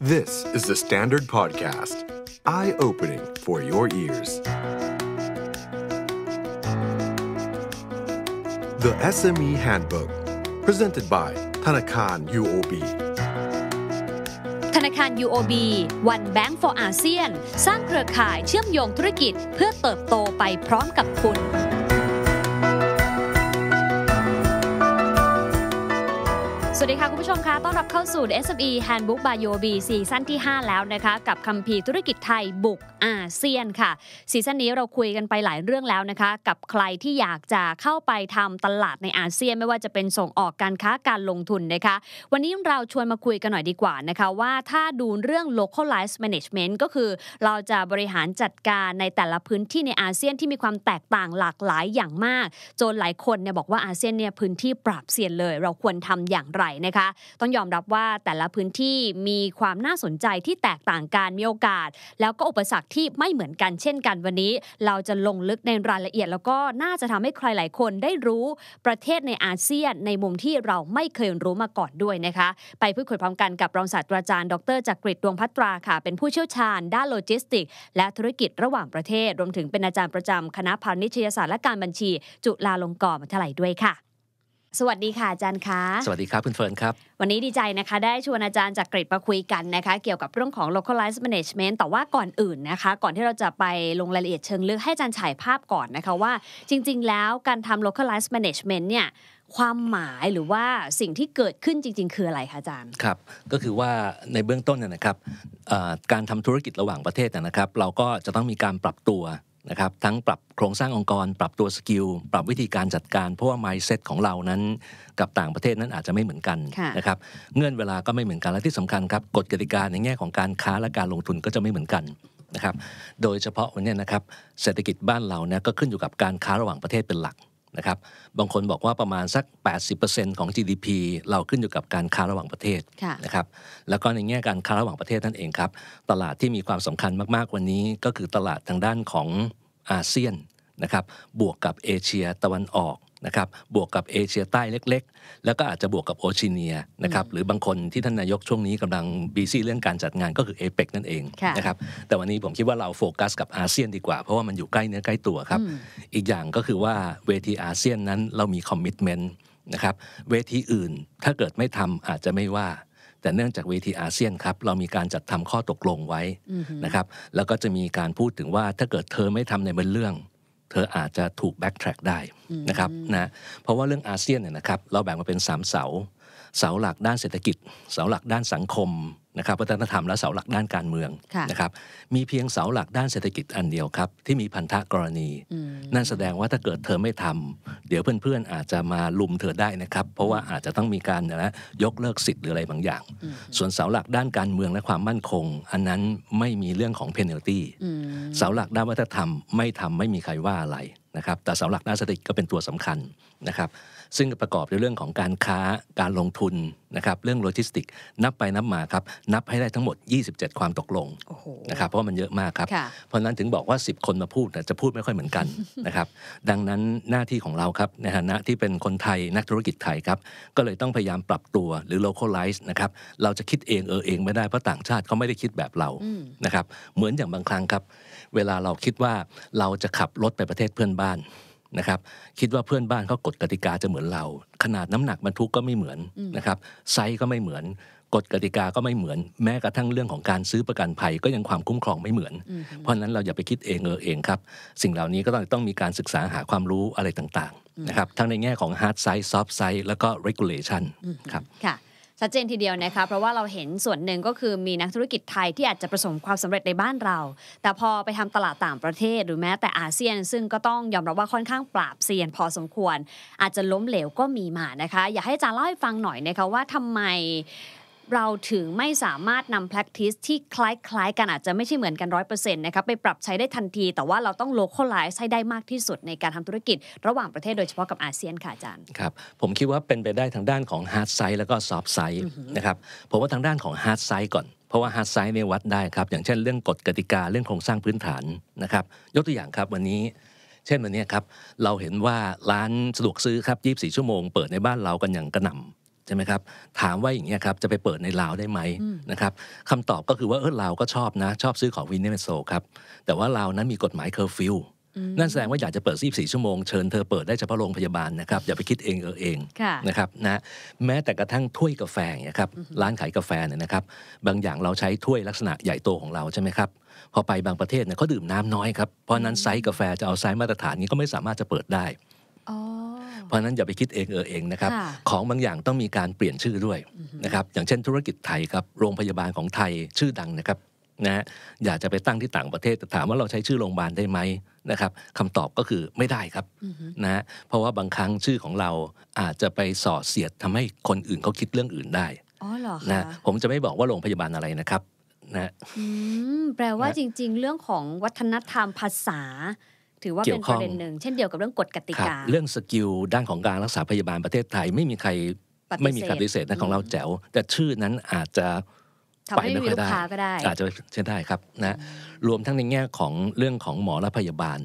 This is the Standard Podcast. Eye-opening for your ears. The SME Handbook. Presented by ธนาคาร UOB ธนาคาร UOB One Bank for ASEAN สร้างเครือข่ายเชื่อมโยงธุรกิจเพื่อเติบโตไปพร้อมกับคุณวัสดีค่ะคุณผู้ชมคะต้อนรับเข้าสู่ SME Handbook by YOB ซีซั่นที่5แล้วนะคะกับคัมพีธุรกิจไทยบุกอาเซียนค่ะซีซั่นนี้เราคุยกันไปหลายเรื่องแล้วนะคะ กับใครที่อยากจะเข้าไปทำตลาดในอาเซียน ไม่ว่าจะเป็นส่งออกการค้าการลงทุนนะคะ วันนี้เราชวนมาคุยกันหน่อยดีกว่านะคะว่าถ้าดูเรื่อง localized management ก็คือ เราจะบริหารจัดการในแต่ละพื้นที่ในอาเซียนที่มีความแตกต่างหลากหลายอย่างมากจนหลายคนเนี่ยบอกว่าอาเซียนเนี่ยพื้นที่ปราบเซียนเลย เราควรทำอย่างไรนะคะต้องยอมรับว่าแต่ละพื้นที่มีความน่าสนใจที่แตกต่างกันมีโอกาส แล้วก็อุปสรรคที่ไม่เหมือนกันเช่นกันวันนี้เราจะลงลึกในรายละเอียดแล้วก็น่าจะทำให้ใครหลายคนได้รู้ประเทศในอาเซียนในมุมที่เราไม่เคยรู้มาก่อนด้วยนะคะไปพูดคุยพร้อมกันกับรองศาสตราจารย์ดรจักริดดวงพัตราค่ะ เป็นผู้เชี่ยวชาญด้านโลจิสติก และธุรกิจระหว่างประเทศรวมถึงเป็นอาจารย์ประจำคณะพาณิชยศาสตร์และการบัญชี จุฬาลงกรณ์มหาวิทยาลัยด้วยค่ะสวัสดีค่ะอาจารย์คะสวัสดีครับคุณเฟิร์นครับ วันนี้ดีใจนะคะได้ชวนอาจารย์จากกรีฑมาคุยกันนะคะเกี่ยวกับเรื่องของ localized management แต่ว่าก่อนอื่นนะคะ ก่อนที่เราจะไปลงรายละเอียดเชิงลึกให้อาจารย์ฉายภาพก่อนนะคะว่า จริงๆ แล้วการทำ localized management เนี่ยความหมายหรือว่าสิ่งที่เกิดขึ้นจริง ๆ คืออะไรคะอาจารย์ครับก็คือว่าในเบื้องต้นนะครับการทำธุรกิจระหว่างประเทศนะครับ เราก็จะต้องมีการปรับตัวนะครับทั้งปรับโครงสร้างองค์กรปรับตัวสกิลปรับวิธีการจัดการเพราะว่า mindset ของเรานั้น กับต่างประเทศนั้นอาจจะไม่เหมือนกันนะครับเงื่อนเวลาก็ไม่เหมือนกันและที่สำคัญครับกฎกติกาในแง่ของการค้าและการลงทุนก็จะไม่เหมือนกันนะครับโดยเฉพาะวันนี้นะครับเศรษฐกิจบ้านเราเนี่ยก็ขึ้นอยู่กับการค้าระหว่างประเทศเป็นหลักนะครับ บางคนบอกว่าประมาณสัก 80%ของ GDP เราขึ้นอยู่กับการค้าระหว่างประเทศนะครับ แล้วก็ในแง่การค้าระหว่างประเทศนั่นเองครับ ตลาดที่มีความสำคัญมาก ๆ วันนี้ก็คือตลาดทางด้านของอาเซียนนะครับ บวกกับเอเชียตะวันออกนะครับ บวกกับเอเชียใต้เล็กๆ แล้วก็อาจจะบวกกับโอชิเนียนะครับ หรือบางคนที่ท่านนายกช่วงนี้กำลังบีซี่เรื่องการจัดงานก็คือเอเปกนั่นเองนะครับ แต่วันนี้ผมคิดว่าเราโฟกัสกับอาเซียนดีกว่า เพราะว่ามันอยู่ใกล้เนื้อใกล้ตัวครับ อีกอย่างก็คือว่าเวทีอาเซียนนั้นเรามีคอมมิชเมนต์นะครับ เวทีอื่นถ้าเกิดไม่ทำอาจจะไม่ว่า แต่เนื่องจากเวทีอาเซียนครับเรามีการจัดทำข้อตกลงไว้นะครับ แล้วก็จะมีการพูดถึงว่าถ้าเกิดเธอไม่ทำในบนเรื่องเธออาจจะถูกแบ็กแทร็กได้นะครับนะ เพราะว่าเรื่องอาเซียนเนี่ยนะครับ เราแบ่งมาเป็น 3 เสา เสาหลักด้านเศรษฐกิจ เสาหลักด้านสังคมนะครับวัฒนธรรมและเสาหลักด้านการเมืองนะครับมีเพียงเสาหลักด้านเศรษฐกิจอันเดียวครับที่มีพันธะกรณี นั่นแสดงว่าถ้าเกิดเธอไม่ทำ เดี๋ยวเพื่อนๆอาจจะมาลุมเธอได้นะครับ เพราะว่าอาจจะต้องมีการนะยกเลิกสิทธิ์หรืออะไรบางอย่าง ส่วนเสาหลักด้านการเมืองและความมั่นคง อันนั้นไม่มีเรื่องของเพนเนลตี้เสาหลักด้านวัฒนธรรมไม่ทำไม่มีใครว่าอะไรนะครับ แต่เสาหลักด้านเศรษฐกิจก็เป็นตัวสำคัญนะครับซึ่งประกอบด้วยเรื่องของการค้า การลงทุนนะครับ เรื่องโลจิสติก นับไปนับมาครับ นับให้ได้ทั้งหมด 27 ความตกลงนะครับ เพราะมันเยอะมากครับ เพราะนั้นถึงบอกว่า 10 คนมาพูดจะพูดไม่ค่อยเหมือนกันนะครับดังนั้นหน้าที่ของเราครับ ในฐานะที่เป็นคนไทยนักธุรกิจไทยครับ ก็เลยต้องพยายามปรับตัวหรือ localize นะครับเราจะคิดเองเออเอง ไม่ได้เพราะต่างชาติเขาไม่ได้คิดแบบเรานะครับเหมือนอย่างบางครั้งครับ เวลาเราคิดว่าเราจะขับรถไปประเทศเพื่อนบ้านนะครับคิดว่าเพื่อนบ้านเขากฎกติกาจะเหมือนเรา ขนาดน้ำหนักบรรทุกก็ไม่เหมือนนะครับไซส์ก็ไม่เหมือนกฎกติกาก็ไม่เหมือน แม้กระทั่งเรื่องของการซื้อประกันภัย ก็ยังความคุ้มครองไม่เหมือน เพราะนั้นเราอย่าไปคิดเองเออเองครับ สิ่งเหล่านี้ก็ต้องต้องมีการศึกษาหาความรู้อะไรต่างๆนะครับทั้งในแง่ของ hard s i ์ e soft s i ส e แล้วก็ regulation ครับค่ะชัดเจนทีเดียวนะคะเพราะว่าเราเห็นส่วนหนึ่งก็คือมีนักธุรกิจไทยที่อาจจะประสบความสำเร็จในบ้านเรา แต่พอไปทำตลาดต่างประเทศ หรือแม้แต่อาเซียนซึ่งก็ต้องยอมรับว่าค่อนข้างปราบเซียนพอสมควรอาจจะล้มเหลวก็มีมานะคะอยากให้จาร์เล่าให้ฟังหน่อยนะคะว่าทำไมเราถึงไม่สามารถนำ practice ที่คล้าย ๆ กันอาจจะไม่ใช่เหมือนกันรเซ็นะครับ ไปปรับใช้ได้ทันที แต่ว่าเราต้อง localize ใช้ได้มากที่สุดในการทำธุรกิจระหว่างประเทศโดยเฉพาะกับอาเซียนค่ะอาจารย์ ครับ ผมคิดว่าเป็นไปได้ทางด้านของ hard side แล้วก็ soft side นะครับ ผมว่าทางด้านของ hard side ก่อน เพราะว่า hard side เนี่ยวัดได้ครับอย่างเช่น เรื่องกฎกติกาเรื่องโครงสร้างพื้นฐานนะครับยกตัวอย่างครับวันนี้ เช่นวันนี้ครับเราเห็นว่าร้านสะดวกซื้อครับ 24 ชั่วโมงเปิดในบ้านเรากันอย่างกระหน่ำใช่ไหมครับ ถามว่าอย่างเงี้ยครับ จะไปเปิดในลาวได้ไหมนะครับคำตอบก็คือว่า เออลาวก็ชอบนะ ชอบซื้อของวินเนเโซครับ แต่ว่าลาวนั้นมีกฎหมายเคอร์ฟิวนั่นแสดงว่า อยากจะเปิด24ชั่วโมงเชิญเธอเปิดได้เฉพาะโรงพยาบาลนะครับ อย่าไปคิดเองเออเองนะครับนะแม้แต่กระทั่งถ้วยกาแฟนะครับร้านขายกาแฟเนี่ยนะครับ บางอย่างเราใช้ถ้วยลักษณะใหญ่โตของเราใช่ไหมครับพอไปบางประเทศเนี่ยเขาดื่มน้ำน้อยครับเพราะนั้นไซส์กาแฟจะเอาไซส์มาตรฐานนี้ก็ไม่สามารถจะเปิดได้เพราะนั้นอย่าไปคิดเองเออเอง นะครับ ของบางอย่างต้องมีการเปลี่ยนชื่อด้วยนะครับอย่างเช่น ธุรกิจไทยครับ โรงพยาบาลของไทยชื่อดังนะครับนะอยากจะไปตั้งที่ต่างประเทศแต่ถามว่าเราใช้ชื่อโรงพยาบาลได้ไหมนะครับคำตอบก็คือไม่ได้ครับนะเพราะว่าบางครั้งชื่อของเรา อาจจะไปส่อเสียดทำให้คนอื่นเขาคิดเรื่องอื่นได้อ๋อเหรอนะผมจะไม่บอกว่าโรงพยาบาลอะไรนะครับนะแปลว่าจริงๆ เรื่องของวัฒนธรรมภาษาถือว่าเป็นประเด็นหนึ่งเช่นเดียวกับเรื่องกฎกติกาเรื่องสกิลด้านของการรักษาพยาบาลประเทศไทยไม่มีใครไม่มีาปฏิเสธนะของเราแจ๋วแต่ชื่อนั้นอาจจะไปไม่ค่อยได้อาจจะใช่ได้ครับนะรวมทั้งในแง่ของเรื่องของหมอและพยาบาล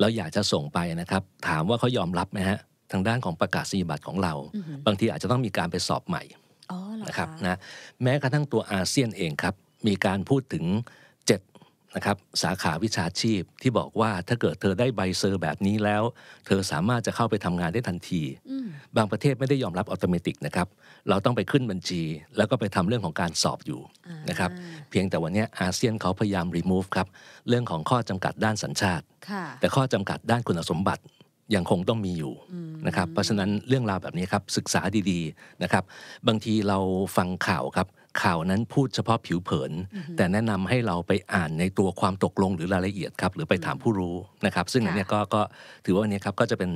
เราอยากจะส่งไปนะครับ ถามว่าเขายอมรับไหมฮะทางด้านของประกาศสียบัตรของเรา บางทีอาจจะต้องมีการไปสอบใหม่นะครับนะแม้กระทั่งตัวอาเซียนเองครับ มีการพูดถึงนะครับสาขาวิชาชีพที่บอกว่าถ้าเกิดเธอได้ใบเซอร์แบบนี้แล้ว เธอสามารถจะเข้าไปทำงานได้ทันที บางประเทศไม่ได้ยอมรับอัตโมตินะครับ เราต้องไปขึ้นบัญชีแล้วก็ไปทำเรื่องของการสอบอยู่นะครับเพียงแต่วันนี้อาเซียนเขาพยายามรีมูฟครับเรื่องของข้อจำกัดด้านสัญชาติ แต่ข้อจำกัดด้านคุณสมบัติยังคงต้องมีอยู่นะครับเพราะฉะนั้นเรื่องราวแบบนี้ครับศึกษาดี ๆนะครับ บางทีเราฟังข่าวครับข่าวนั้นพูดเฉพาะผิวเผิน แต่แนะนำให้เราไปอ่านในตัวความตกลงหรือรายละเอียดครับ หรือไปถามผู้รู้นะครับ ซึ่งอันนี้ก็ก็ถือว่าอันนี้ครับ ก็จะเป็น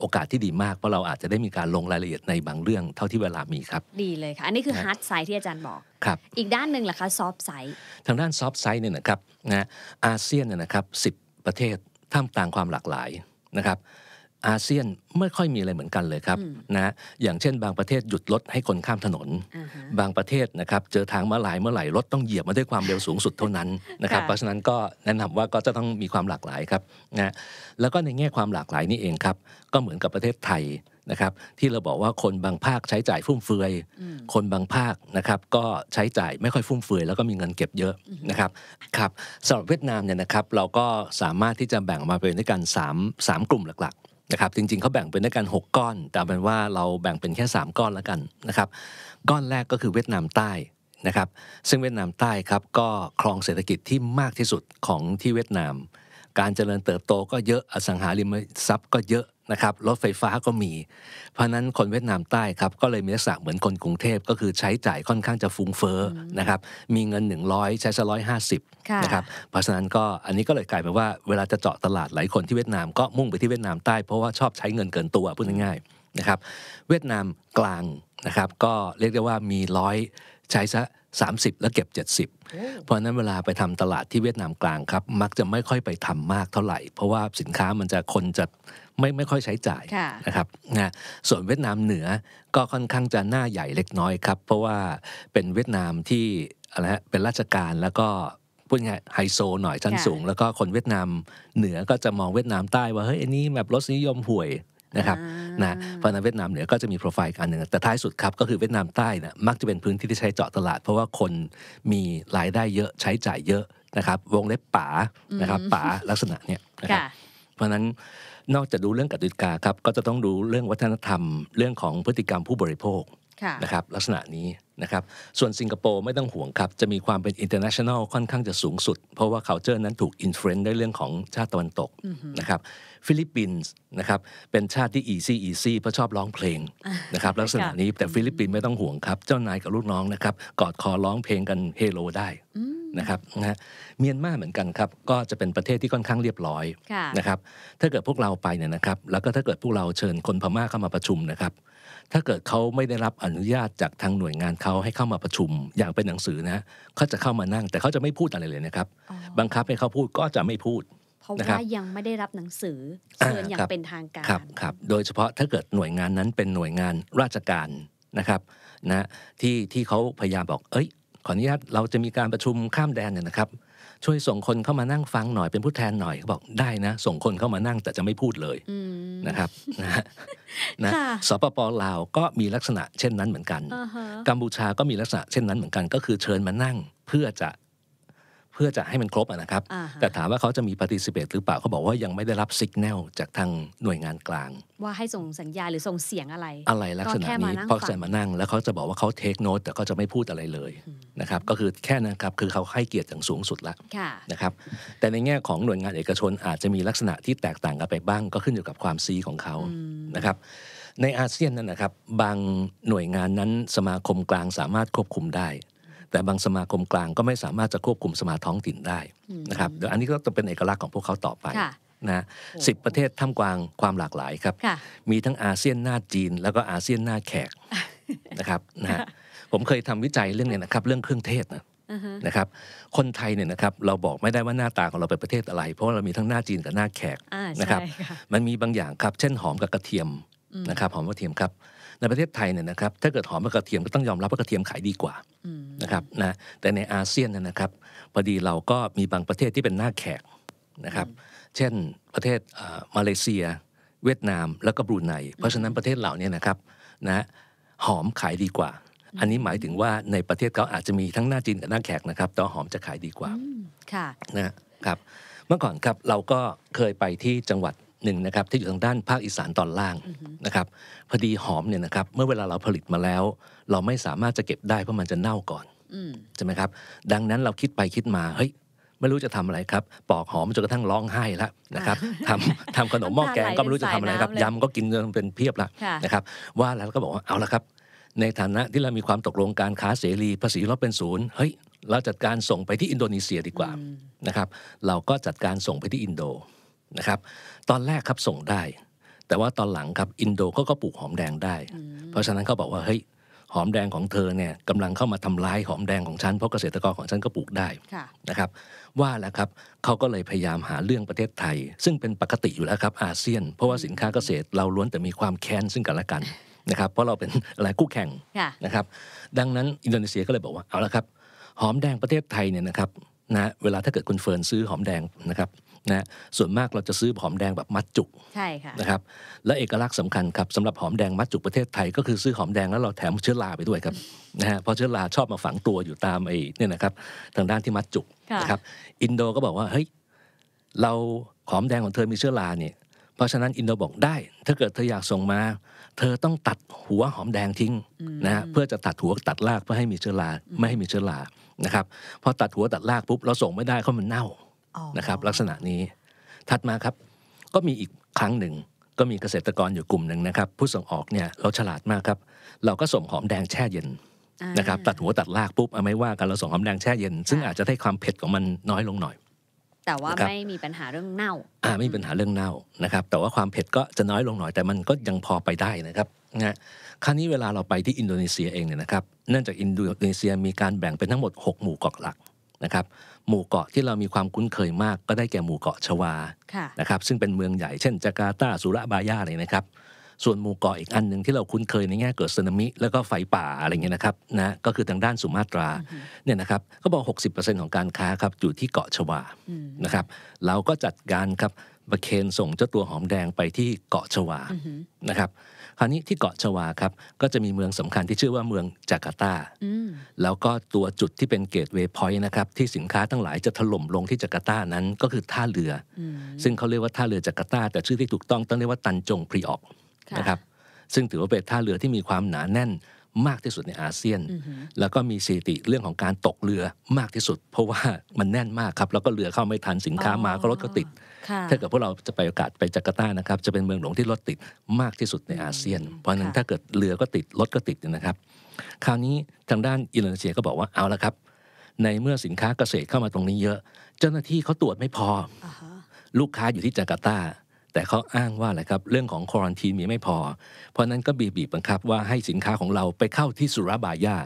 โอกาสที่ดีมากเพราะเราอาจจะได้มีการลงรายละเอียดในบางเรื่องเท่าที่เวลามีครับ ดีเลยค่ะ อันนี้คือฮาร์ดไซส์ที่อาจารย์บอก ครับ อีกด้านหนึ่งล่ะคะซอฟต์ไซส์ทางด้านซอฟต์ไซส์เนี่ยนะครับนะอาเซียนเนี่ยนะครับสิประเทศท่ามกลางความหลากหลายนะครับอาเซียนไม่ค่อยมีอะไรเหมือนกันเลยครับนะ อย่างเช่น บางประเทศหยุดรถให้คนข้ามถนน บางประเทศนะครับเจอทางมาลายเมื่อไหร่รถต้องเหยียบมาด้วยความเร็วสูงสุดเท่านั้นนะครับ เพราะฉะนั้นก็แนะนำว่าก็จะต้องมีความหลากหลายครับนะ แล้วก็ในแง่ความหลากหลายนี่เองครับก็เหมือนกับประเทศไทยนะครับที่เราบอกว่าคนบางภาคใช้จ่ายฟุ่มเฟือย คนบางภาคนะครับก็ใช้จ่ายไม่ค่อยฟุ่มเฟือยแล้วก็มีเงินเก็บเยอะนะครับครับสำหรับเวียดนามเนี่ยนะครับเราก็สามารถที่จะแบ่งออกมาเป็นด้วยกัน3มกลุ่มหลักนะครับจริงๆ เขาแบ่งเป็นด้วยกัน6ก้อน แต่เป็นว่าเราแบ่งเป็นแค่ 3 ก้อนแล้วกันนะครับก้อนแรกก็คือเวียดนามใต้นะครับซึ่งเวียดนามใต้ครับก็ครองเศรษฐกิจที่มากที่สุดของที่เวียดนาม การเจริญเติบโตก็เยอะอสังหาริมทรัพย์ก็เยอะนะครับรถไฟฟ้าก็มี เพราะนั้นคนเวียดนามใต้ครับ ก็เลยมีลักษณะเหมือนคนกรุงเทพก็คือใช้จ่ายค่อนข้างจะฟุ้งเฟ้อนะครับมีเงิน100ใช้ซะร้อยห้าสิบนะครับเพราะฉะนั้นก็อันนี้ก็เลยกลายเป็นว่า เวลาจะเจาะตลาดหลายคนที่เวียดนามก็มุ่งไปที่เวียดนามใต้เพราะว่าชอบใช้เงินเกินตัวพูดง่ายๆนะครับเวียดนามกลางนะครับ ก็เรียกได้ว่ามีร้อยใช้ซะ30 แล้วเก็บ 70 เพราะนั้นเวลาไปทำตลาดที่เวียดนามกลางครับ มักจะไม่ค่อยไปทำมากเท่าไหร่เพราะว่าสินค้ามันจะคนจะไม่ไม่ค่อยใช้จ่ายนะครับนะส่วนเวียดนามเหนือก็ค่อนข้างจะหน้าใหญ่เล็กน้อยครับเพราะว่าเป็นเวียดนามที่อะไรฮะเป็นราชการแล้วก็พูดง่ายไฮโซหน่อยชั้นสูง แล้วก็คนเวียดนามเหนือก็จะมองเวียดนามใต้ ว่าเฮ้ยอันนี้แบบรสนิยมห่วยนะครับนะเพราะนั้นเวียดนามเหนือก็จะมีโปรไฟล์การหนึ่งแต่ท้ายสุดครับก็คือเวียดนามใต้นะมักจะเป็นพื้นที่ที่ใช้เจาะตลาด เพราะว่าคนมีรายได้เยอะ ใช้จ่ายเยอะ นะครับ วงเล็บป๋านะครับป๋าลักษณะเนี้ยนะครับเพราะนั้นนอกจากดูเรื่องกติกาครับ ก็จะต้องดูเรื่องวัฒนธรรมเรื่องของพฤติกรรมผู้บริโภคนะครับลักษณะนี้นะครับ ส่วนสิงคโปร์ไม่ต้องห่วงครับ จะมีความเป็นอินเตอร์เนชั่นแนลค่อนข้างจะสูงสุด เพราะว่า c u เ t อร์นั้นถูกอิ f l u e n ด้วด้เรื่องของชาติตะวันตกนะครับฟิลิปปินส์นะครับ เป็นชาติที่อีซี่อีซี่เพราะชอบร้องเพลงนะครับลักษณะนี้แต่ฟิลิปปินส์ไม่ต้องห่วงครับ เจ้านายกับลูกน้องนะครับ กอดคอร้องเพลงกันเฮโลได้นะครับนะเมียนมาเหมือนกันครับก็จะเป็นประเทศที่ค่อนข้างเรียบร้อยนะครับถ้าเกิดพวกเราไปเนี่ยนะครับแล้วก็ถ้าเกิดพวกเราเชิญคนพม่าเข้ามาประชุมนะครับถ้าเกิดเขาไม่ได้รับอนุญาตจากทางหน่วยงานเขาให้เข้ามาประชุมอย่างเป็นหนังสือนะเขาจะเข้ามานั่งแต่เขาจะไม่พูดอะไรเลยนะครับ บังคับให้เขาพูดก็จะไม่พูด เพราะว่ายังไม่ได้รับหนังสือเชิญอย่างเป็นทางการครับครับ โดยเฉพาะถ้าเกิดหน่วยงานนั้นเป็นหน่วยงานราชการนะครับนะ ที่ที่เขาพยายามบอกเอ้ยขออนุญาตเราจะมีการประชุมข้ามแดนเนี่ยนะครับช่วยส่งคนเข้ามานั่งฟังหน่อยเป็นผู้แทนหน่อยเขาบอกได้นะ ส่งคนเข้ามานั่งแต่จะไม่พูดเลยนะครับนะนะสปปลาวก็มีลักษณะเช่นนั้นเหมือนกันกัมพูชาก็มีลักษณะเช่นนั้นเหมือนกัน ก็คือเชิญมานั่งเพื่อจะเพื่อจะให้มันครบนะครับแต่ถามว่าเขาจะมีปฏิสิ c i p หรือเปล่าเขาบอกว่ายังไม่ได้รับสัญญาจากทางหน่วยงานกลาง ว่าให้ส่งสัญญาหรือส่งเสียงอะไร อะไรลักษณะนี้พอจะมานั่ง แล้วเขาจะบอกว่าเขาเทคโนตแต่ก็จะไม่พูดอะไรเลยนะครับก็คือแค่นั้นครับ คือเขาให้เกียรติอย่างสูงสุดละนะครับแต่ในแง่ของหน่วยงานเอกชนอาจจะมีลักษณะที่แตกต่างกันไปบ้างก็ขึ้นอยู่กับความซีของเขานะครับ ในอาเซียนนั่นนะครับบางหน่วยงานนั้นสมาคมกลางสามารถควบคุมได้แต่บางสมาคมกลางก็ไม่สามารถจะควบคุมสมาท้องถิ่นได้นะครับเดี๋ยวอันนี้ก็จะเป็นเอกลักษณ์ของพวกเขาต่อไปนะสิบประเทศท่ามกลางความหลากหลายครับมีทั้งอาเซียนหน้าจีน แล้วก็อาเซียนหน้าแขกนะครับนะผมเคยทำวิจัยเรื่องเนี่ยนะครับ เรื่องเครื่องเทศนะนะครับคนไทยเนี่ยนะครับเราบอกไม่ได้ว่าหน้าตาของเราเป็นประเทศอะไร เพราะเรามีทั้งหน้าจีนกับหน้าแขกนะครับมันมีบางอย่างครับเช่นหอมกับกระเทียมนะครับหอมกระเทียมครับในประเทศไทยเนี่ยนะครับ ถ้าเกิดหอมกักระเทียมก็ต้องยอมรับว่ากระเทียมขายดีกว่านะครับนะแต่ในอาเซียนนะครับพอดีเราก็มีบางประเทศที่เป็นหน้าแขกนะครับ เช่นประเทศมาเลเซีย เวียดนาม แล้วก็บรูไนเพราะฉะนั้นประเทศเหล่านี้นะครับนะหอมขายดีกว่า อันนี้หมายถึงว่าในประเทศเขาอาจจะมีทั้งหน้าจีนกับหน้าแขกนะครับแต่หอมจะขายดีกว่าค่ะนะครับเมื่อก่อนครับเราก็เคยไปที่จังหวัดหนึ่งนะครับที่อยู่ทางด้านภาคอีสานตอนล่างนะครับพอดีหอมเนี่ยนะครับเมื่อเวลาเราผลิตมาแล้ว เราไม่สามารถจะเก็บได้เพราะมันจะเน่าก่อนใช่ไหมครับ ดังนั้นเราคิดไปคิดมาเฮ้ย ไม่รู้จะทำอะไรครับ ปอกหอมจนกระทั่งร้องไห้แล้วนะครับทำทำขนมหม้อแกงก็ไม่รู้จะทำอะไรครับยำก็กินจนเป็นเพียบละนะครับ ว่าแล้วก็บอกว่าเอาละครับ ในฐานะที่เรามีความตกลงการค้าเสรีภาษีลดเป็นศูนย์เฮ้ยเราจัดการส่งไปที่อินโดนีเซียดีกว่านะครับ เราก็จัดการส่งไปที่อินโดนะครับ ตอนแรกครับส่งได้ แต่ว่าตอนหลังครับอินโดเขาก็ปลูกหอมแดงได้ เพราะฉะนั้นเขาบอกว่าเฮ้ยหอมแดงของเธอเนี่ยกำลังเข้ามาทำร้ายหอมแดงของฉันเพราะเกษตรกรของฉันก็ปลูกได้นะครับว่าแล้วครับเขาก็เลยพยายามหาเรื่องประเทศไทย ซึ่งเป็นปกติอยู่แล้วครับอาเซียน เพราะว่าสินค้าเกษตรเราล้วนแต่มีความแค้นซึ่งกันและกันนะครับเพราะเราเป็นอะไรคู่แข่งนะครับ ดังนั้นอินโดนีเซียก็เลยบอกว่าเอาละครับ หอมแดงประเทศไทยเนี่ยนะครับนะเวลาถ้าเกิดคุณเฟิร์นซื้อหอมแดงนะครับนะส่วนมากเราจะซื้อหอมแดงแบบมัดจุกใช่ค่ะนะครับและเอกลักษณ์สำคัญครับสำหรับหอมแดงมัดจุกประเทศไทยก็คือซื้อหอมแดงแล้วเราแถมเชื้อราไปด้วยครับนะฮะเพราะเชื้อราชอบมาฝังตัวอยู่ตามไอ้นี่นะครับทางด้านที่มัดจุกนะครับอินโดก็บอกว่าเฮ้ยเราหอมแดงของเธอมีเชื้อราเนี่ยเพราะฉะนั้นอินโดบอกได้ถ้าเกิดเธออยากส่งมาเธอต้องตัดหัวหอมแดงทิ้งนะเพื่อจะตัดหัวตัดรากเพื่อให้มีเชื้อราไม่ให้มีเชื้อรานะครับพอตัดหัวตัดรากปุ๊บเราส่งไม่ได้เพราะมันเน่านะครับ ลักษณะนี้ถัดมาครับ ก็มีอีกครั้งหนึ่ง ก็มีเกษตรกรอยู่กลุ่มหนึ่งนะครับผู้ส่งออกเนี่ย เราฉลาดมากครับ เราก็ส่งหอมแดงแช่เย็นนะครับ ตัดหัวตัดรากปุ๊บเอาไม่ว่ากันเราส่งหอมแดงแช่เย็น ซึ่งอาจจะให้ความเผ็ดของมันน้อยลงหน่อย แต่ว่าไม่มีปัญหาเรื่องเน่าอ่าไม่มีปัญหาเรื่องเน่านะครับแต่ว่าความเผ็ดก็จะน้อยลงหน่อย แต่มันก็ยังพอไปได้นะครับนะครั้นี้เวลาเราไปที่อินโดนีเซียเองเนี่ยนะครับเนื่องจากอินโดนีเซียมีการแบ่งเป็นทั้งหมด 6 หมู่เกาะหลักนะครับหมู่เกาะที่เรามีความคุ้นเคยมาก ก็ได้แก่หมู่เกาะชวา นะครับ ซึ่งเป็นเมืองใหญ่เช่นจาการ์ตาสุระบายาอะไรนะครับ ส่วนหมู่เกาะอีกอันหนึ่งที่เราคุ้นเคยในแง่เกิดสึนามิ แล้วก็ไฟป่าอะไรเงี้ยนะครับนะก็คือทางด้านสุมาตราเนี่ยนะครับก็บอก 60%ของการค้าครับอยู่ที่เกาะชวานะครับ เราก็จัดการครับบะเคนส่งเจ้าตัวหอมแดงไปที่เกาะชวานะครับคราวนี้ที่เกาะชวาครับก็จะมีเมืองสำคัญที่ชื่อว่าเมืองจาการ์ตาแล้วก็ตัวจุดที่เป็นเกตเวย์พอยต์นะครับที่สินค้าทั้งหลายจะถล่มลงที่จาการ์ตานั้นก็คือท่าเรือ ซึ่งเขาเรียกว่า ท่าเรือจาการ์ตาแต่ชื่อที่ถูกต้องต้องเรียกว่าตันจงพรีออกนะครับซึ่งถือว่าเป็นท่าเรือที่มีความหนาแน่นมากที่สุดในอาเซียน แล้วก็มีสถิติเรื่องของการตกเรือมากที่สุดเพราะว่ามันแน่นมากครับแล้วก็เรือเข้าไม่ทันสินค้ามาก็รถก็ติดถ้าเกิดพวกเราจะไปโอกาสไปจาการ์ตานะครับ จะเป็นเมืองหลวงที่รถติดมากที่สุดในอาเซียน เพราะนั้นถ้าเกิดเรือก็ติด รถก็ติดนะครับ คราวนี้ทางด้านอินโดนีเซียก็บอกว่าเอาละครับ ในเมื่อสินค้าเกษตรเข้ามาตรงนี้เยอะ เจ้าหน้าที่เขาตรวจไม่พอ ลูกค้าอยู่ที่จาการ์ตา แต่เขาอ้างว่าอะไรครับเรื่องของควอนทีนมีไม่พอ เพราะนั้นก็บีบบังคับว่าให้สินค้าของเราไปเข้าที่สุราบายา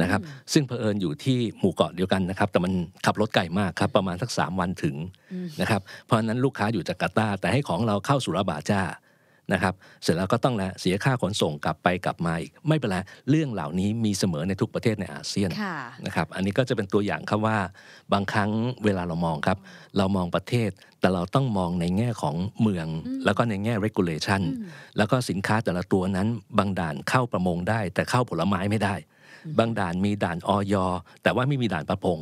นะครับซึ่งเผอิญอยู่ที่หมู่เกาะเดียวกันนะครับแต่มันขับรถไกลมากครับประมาณสักสามวันถึงนะครับเพราะนั้นลูกค้าอยู่จาการ์ตาแต่ให้ของเราเข้าสุราบาจ้านะครับเสร็จแล้วก็ต้องละเสียค่าขนส่งกลับไปกลับมาอีกไม่เป็นไรเรื่องเหล่านี้มีเสมอในทุกประเทศในอาเซียนนะครับอันนี้ก็จะเป็นตัวอย่างครับว่า บางครั้งเวลาเรามองครับเรามองประเทศ แต่เราต้องมองในแง่ของเมืองแล้วก็ในแง่ regulation แล้วก็สินค้าแต่ละตัวนั้นบางด่านเข้าประมงได้ แต่เข้าผลไม้ไม่ได้บางด่านมีด่านออยแต่ว่าไม่มีด่านประพง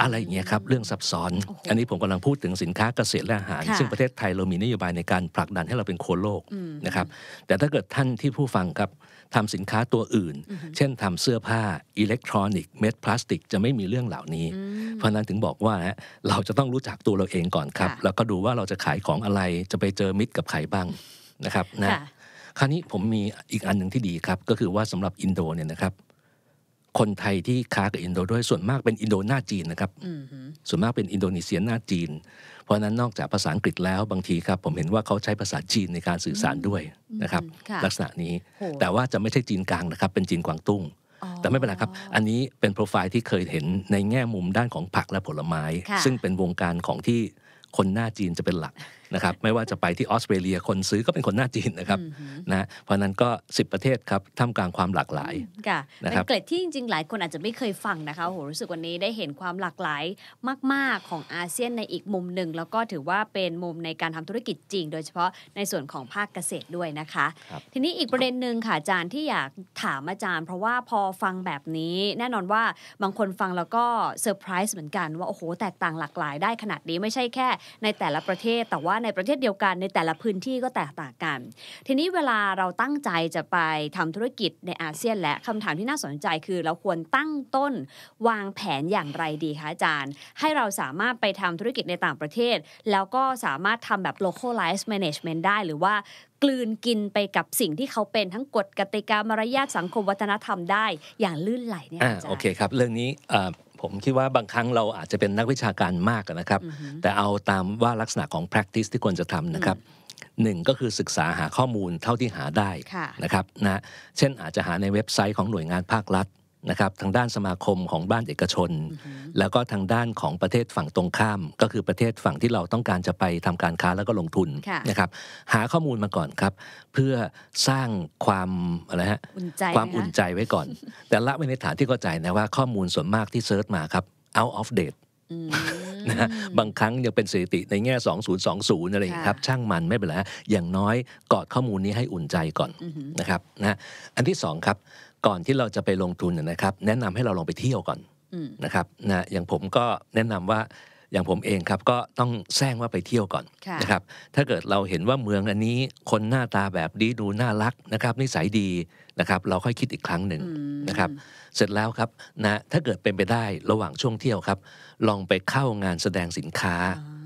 อะไรอย่างเงี้ยครับเรื่องซับซ้อน อันนี้ผมกำลังพูดถึงสินค้าเกษตรและอาหาร ซึ่งประเทศไทยเรามีนโยบายในการผลักดันให้เราเป็นโคโลกนะครับ แต่ถ้าเกิดท่านที่ผู้ฟังครับทำสินค้าตัวอื่น เช่นทำเสื้อผ้าอิเล็กทรอนิกส์เม็ดพลาสติกจะไม่มีเรื่องเหล่านี้ เพราะนั้นถึงบอกว่าเราจะต้องรู้จักตัวเราเองก่อนครับแล้วก็ดูว่าเราจะขายของอะไรจะไปเจอมิตรกับใครบ้างนะครับนะคราวนี้ผมมีอีกอันหนึ่งที่ดีครับ ก็คือว่าสำหรับอินโดเนี่ยนะครับคนไทยที่ค้ากับอินโดด้วยส่วนมากเป็นอินโดน้าจีนนะครับส่วนมากเป็นอินโดนีเซียหน้าจีน เพราะนั้นนอกจากภาษาอังกฤษแล้วบางทีครับผมเห็นว่าเขาใช้ภาษาจีนในการสื่อสารด้วยนะครับลักษณะนี้แต่ว่าจะไม่ใช่จีนกลางนะครับเป็นจีนกวางตุ้ง แต่ไม่เป็นไรครับอันนี้เป็นโปรไฟล์ที่เคยเห็นในแง่มุมด้านของผักและผลไม้ซึ่งเป็นวงการของที่คนหน้าจีนจะเป็นหลักนะครับไม่ว่าจะไปที่ออสเตรเลียคนซื้อก็เป็นคนหน้าจีนนะครับนะเพราะนั้นก็ 10 ประเทศครับ ท่ามกลางความหลากหลายค่ะเป็นเกร็ดที่จริง ๆ หลายคนอาจจะไม่เคยฟังนะคะโหรู้สึกวันนี้ได้เห็นความหลากหลายมากๆของอาเซียนในอีกมุมหนึ่งแล้วก็ถือว่าเป็นมุมในการทำธุรกิจจริง โดยเฉพาะในส่วนของภาคเกษตรด้วยนะคะทีนี้อีกประเด็นหนึ่งค่ะอาจารย์ที่อยากถามอาจารย์ เพราะว่าพอฟังแบบนี้ แน่นอนว่าบางคนฟังแล้วก็เซอร์ไพรส์เหมือนกัน ว่าโอ้โหแตกต่างหลากหลายได้ขนาดนี้ไม่ใช่แค่ ในแต่ละประเทศแต่ว่าในประเทศเดียวกันในแต่ละพื้นที่ก็แตกต่างกัน ทีนี้เวลาเราตั้งใจจะไปทำธุรกิจในอาเซียน และคำถามที่น่าสนใจคือ เราควรตั้งต้น วางแผนอย่างไรดีคะอาจารย์ ให้เราสามารถไปทำธุรกิจในต่างประเทศ แล้วก็สามารถทำแบบ localize management ได้หรือว่ากลืนกินไปกับสิ่งที่เขาเป็นทั้งกฎกติกามารยาทสังคมวัฒนธรรมได้อย่างลื่นไหลเนี่ยอาจารย์โอเคครับเรื่องนี้ผมคิดว่าบางครั้งเราอาจจะเป็นนักวิชาการมากนะครับ แต่เอาตามว่าลักษณะของ practice ที่ควรจะทำนะครับหนึ่งก็คือศึกษาหาข้อมูลเท่าที่หาได้นะครับนะเช่นอาจจะหาในเว็บไซต์ของหน่วยงานภาครัฐนะครับทางด้านสมาคมของบ้านเอกชน แล้วก็ทางด้านของประเทศฝั่งตรงข้าม ก็คือประเทศฝั่งที่เราต้องการจะไปทำการค้าแล้วก็ลงทุนนะครับ หาข้อมูลมาก่อนครับ เพื่อสร้างความอะไรฮะความอุ่นใจไว้ก่อน แต่ละไว้ในฐานที่เข้าใจนะว่าข้อมูลส่วนมากที่เซิร์ชมาครับ out of date นะบางครั้งยังเป็นสถิติในแง่ 2020อะไรครับ ช่างมันไม่เป็นไรอย่างน้อยกอดข้อมูลนี้ให้อุ่นใจก่อนนะครับนะอันที่สองครับก่อนที่เราจะไปลงทุนนะครับ แนะนำให้เราลองไปเที่ยวก่อนนะครับนะอย่างผมก็แนะนำว่าอย่างผมเองครับ ก็ต้องแซงว่าไปเที่ยวก่อนนะครับถ้าเกิดเราเห็นว่าเมืองอันนี้คนหน้าตาแบบดีดูน่ารักนะครับนิสัยดีนะครับเราค่อยคิดอีกครั้งหนึ่งนะครับ เสร็จแล้วครับนะถ้าเกิดเป็นไปได้ระหว่างช่วงเที่ยวครับ ลองไปเข้างานแสดงสินค้า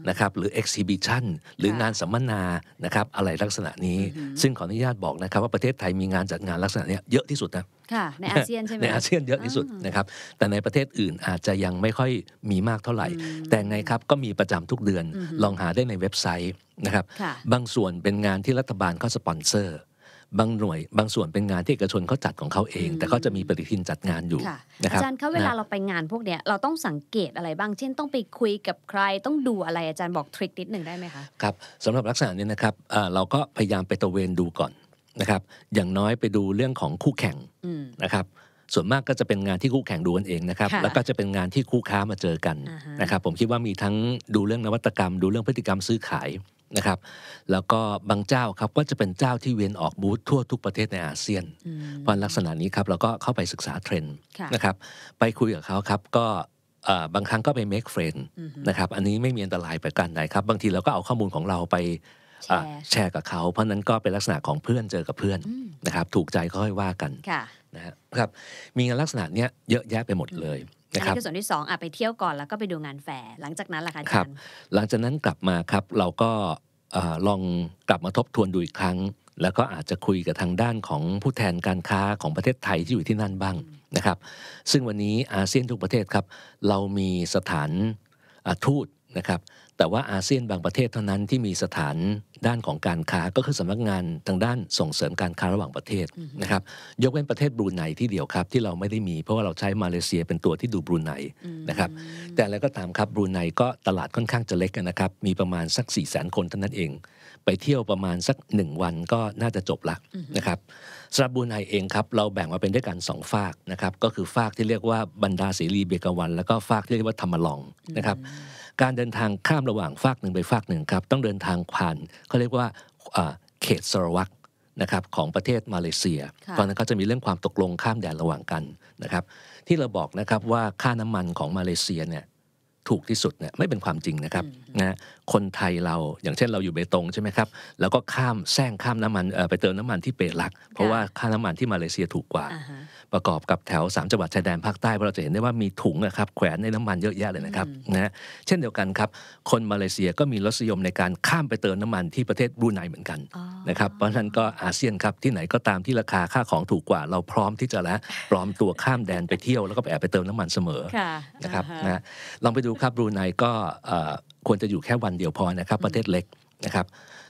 นะครับหรือ exhibition หรืองานสัมมนานะครับอะไรลักษณะนี้ ซึ่งขออนุญาตบอกนะครับ ว่าประเทศไทยมีงานจัดงานลักษณะนี้เยอะที่สุดนะค่ะในอาเซียนใช่ไหมในอาเซียนเยอะที่สุดนะครับแต่ในประเทศอื่นอาจจะยังไม่ค่อยมีมากเท่าไหร่ แต่ไงครับก็มีประจำทุกเดือนลองหาได้ในเว็บไซต์นะครับบางส่วนเป็นงานที่รัฐบาลเขาสปอนเซอร์ บางหน่วย บางส่วนเป็นงานที่เอกชนเขาจัดของเขาเอง แต่ก็จะมีปฏิทินจัดงานอยู่นะครับอาจารย์เขาเวลาเราไปงานพวกเนี้ยเราต้องสังเกตอะไรบ้างเช่น ต้องไปคุยกับใครต้องดูอะไรอาจารย์บอกทริคนิดหนึ่งได้ไหมคะครับสำหรับลักษณะนี้นะครับเราก็พยายามไปตะเวนดูก่อนนะครับ อย่างน้อยไปดูเรื่องของคู่แข่งนะครับ ส่วนมากก็จะเป็นงานที่คู่แข่งดูกันเองนะครับ แล้วก็จะเป็นงานที่คู่ค้ามาเจอกันนะครับ ผมคิดว่ามีทั้งดูเรื่องนวัตกรรม ดูเรื่องพฤติกรรมซื้อขายนะครับ แล้วก็บางเจ้าครับก็จะเป็นเจ้าที่เวียนออกบูธทั่วทุกประเทศในอาเซียนเพราะลักษณะนี้ครับเราก็เข้าไปศึกษาเทรนด์นะครับ ไปคุยกับเขาครับก็บางครั้งก็ไป make friend นะครับอันนี้ไม่มีอันตรายไปกักไหใดครับ บางทีเราก็เอาข้อมูลของเราไปแชร์กับเขาเพราะนั้นก็เป็นลักษณะของเพื่อนเจอกับเพื่อนนะครับถูกใจค่อยว่ากันนะครับมีงานลักษณะเนี้ยเยอะแยะไปหมดเลยนะครับอส่วนที่สอ่ะไปเที่ยวก่อนแล้วก็ไปดูงานแฟร์หลังจากนั้นล่ะคะอาจารย์หลังจากนั้นกลับมาครับเราก็ลองกลับมาทบทวนดูอีกครั้ง แล้วก็อาจจะคุยกับทางด้านของผู้แทนการค้าของประเทศไทยที่อยู่ที่นั่นบ้างนะครับซึ่งวันนี้อาเซียนทุกประเทศครับเรามีสถานทูตนะครับแต่ว่าอาเซียนบางประเทศเท่านั้นที่มีสถานด้านของการค้าก็คือสำนักงานทางด้านส่งเสริมการค้าระหว่างประเทศนะครับยกเว้นประเทศบรูไนที่เดียวครับที่เราไม่ได้มี เพราะว่าเราใช้มาเลเซียเป็นตัวที่ดูบรูไนนะครับ แต่แล้วก็ตามครับบรูไนก็ตลาดค่อนข้างจะเล็กนะครับมีประมาณสัก4ี่แสนคนเท่านั้นเองไปเที่ยวประมาณสัก 1 วันก็น่าจะจบละนะครับสำหรับบรูไนเองครับเราแบ่งมาเป็นด้วยกัน2ฝากนะครับก็คือฝากที่เรียกว่าบรรดาเสรีเบกวันแล้วก็ฝากที่เรียกว่าธรรมลองนะครับการเดินทางข้ามระหว่างฟากหนึ่งไปฟากหนึ่งครับต้องเดินทางผ่านเขาเรียกว่าเขตสรวักนะครับของประเทศมาเลเซียตอนนั้นก็จะมีเรื่องความตกลงข้ามแดนระหว่างกันนะครับ ที่เราบอกนะครับว่าค่าน้ำมันของมาเลเซียเนี่ยถูกที่สุดเนี่ยไม่เป็นความจริงนะครับนะคนไทยเราอย่างเช่นเราอยู่เบตงใช่ไหมครับแล้วก็ข้ามแซงข้ามน้ำมันไปเติมน้ำมันที่เปรัก เพราะว่าค่าน้ำมันที่มาเลเซียถูกกว่าประกอบกับแถว3จังหวัดชายแดนภาคใต้เราจะเห็นได้ว่ามีถุงนะครับแขวนในน้ำมันเยอะแยะเลยนะครับนะเช่นเดียวกันครับ คนมาเลเซียก็มีรสยมในการข้ามไปเติมน้ำมันที่ประเทศบรูไนเหมือนกันนะครับเพราะฉะนั้นก็อาเซียนครับที่ไหนก็ตามที่ราคาค่าของถูกกว่า เราพร้อมที่จะละพร้อมตัวข้ามแดนไปเที่ยว แล้วก็แอบไปเติมน้ำมันเสมอนะครับนะลองไปดูครับบรูไนก็ควรจะอยู่แค่วันเดียวพอนะครับ ประเทศเล็กนะครับ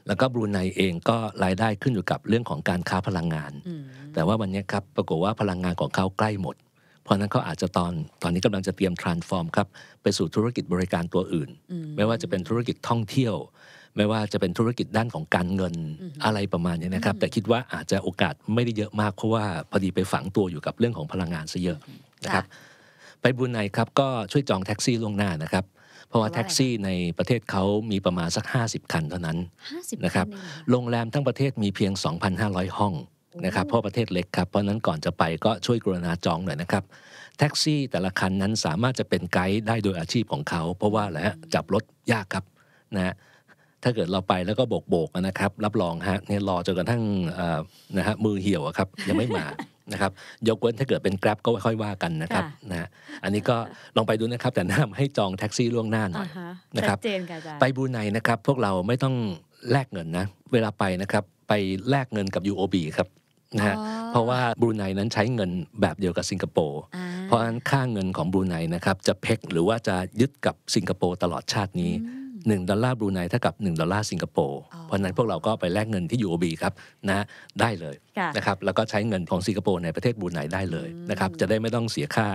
แล้วก็บรูไนเองก็รายได้ขึ้นอยู่กับเรื่องของการค้าพลังงาน แต่ว่าวันนี้ครับปรากฏว่าพลังงานของเขาใกล้หมด เพราะนั้นเขาอาจจะตอนตอนนี้กำลังจะเตรียม transform ครับไปสู่ธุรกิจบริการตัวอื่น ไม่ว่าจะเป็นธุรกิจท่องเที่ยวไม่ว่าจะเป็นธุรกิจด้านของการเงินอะไรประมาณนี้นะครับ แต่คิดว่าอาจจะโอกาสไม่ได้เยอะมากเพราะว่าพอดีไปฝังตัวอยู่กับเรื่องของพลังงานซะเยอะนะครับไปบูไนครับก็ช่วยจองแท็กซี่ล่วงหน้านะครับเพราะว่าแท็กซี่ในประเทศเขามีประมาณสัก 50 คันเท่านั้นนะครับ โรงแรมทั้งประเทศมีเพียง 2,500 ห้องนะครับเพราะประเทศเล็กครับ เพราะนั้นก่อนจะไปก็ช่วยกรุณาจองหน่อยนะครับ แท็กซี่แต่ละคันนั้นสามารถจะเป็นไกด์ได้โดยอาชีพของเขาเพราะว่าแหละจับรถยากครับนะถ้าเกิดเราไปแล้วก็โบกๆนะครับ รับรองฮะเนี่ยรอจนกระทั่งนะฮะมือเหี่ยวครับยังไม่มานะครับยกเว้นถ้าเกิดเป็น Grab ก็ค่อยว่ากันนะครับนะอันนี้ก็ลองไปดูนะครับแต่แนะนำให้จองแท็กซี่ล่วงหน้าหน่อยนะครับไปบูไนนะครับพวกเราไม่ต้องแลกเงินนะเวลาไปนะครับไปแลกเงินกับ UOB ครับนะฮะเพราะว่าบรูไนนั้นใช้เงินแบบเดียวกับสิงคโปร์เพราะฉะนั้นค่าเงินของบรูไนนะครับ จะเพกหรือว่าจะยึดกับสิงคโปร์ตลอดชาตินี้1 ดอลลาร์บรูไนเท่ากับ 1 ดอลลาร์สิงคโปร์เพราะนั้นพวกเราก็ไปแลกเงินที่ UOB ครับ นะได้เลยนะครับ แล้วก็ใช้เงินของสิงคโปร์ในประเทศบรูไนได้เลยนะครับ จะได้ไม่ต้องเสียค่า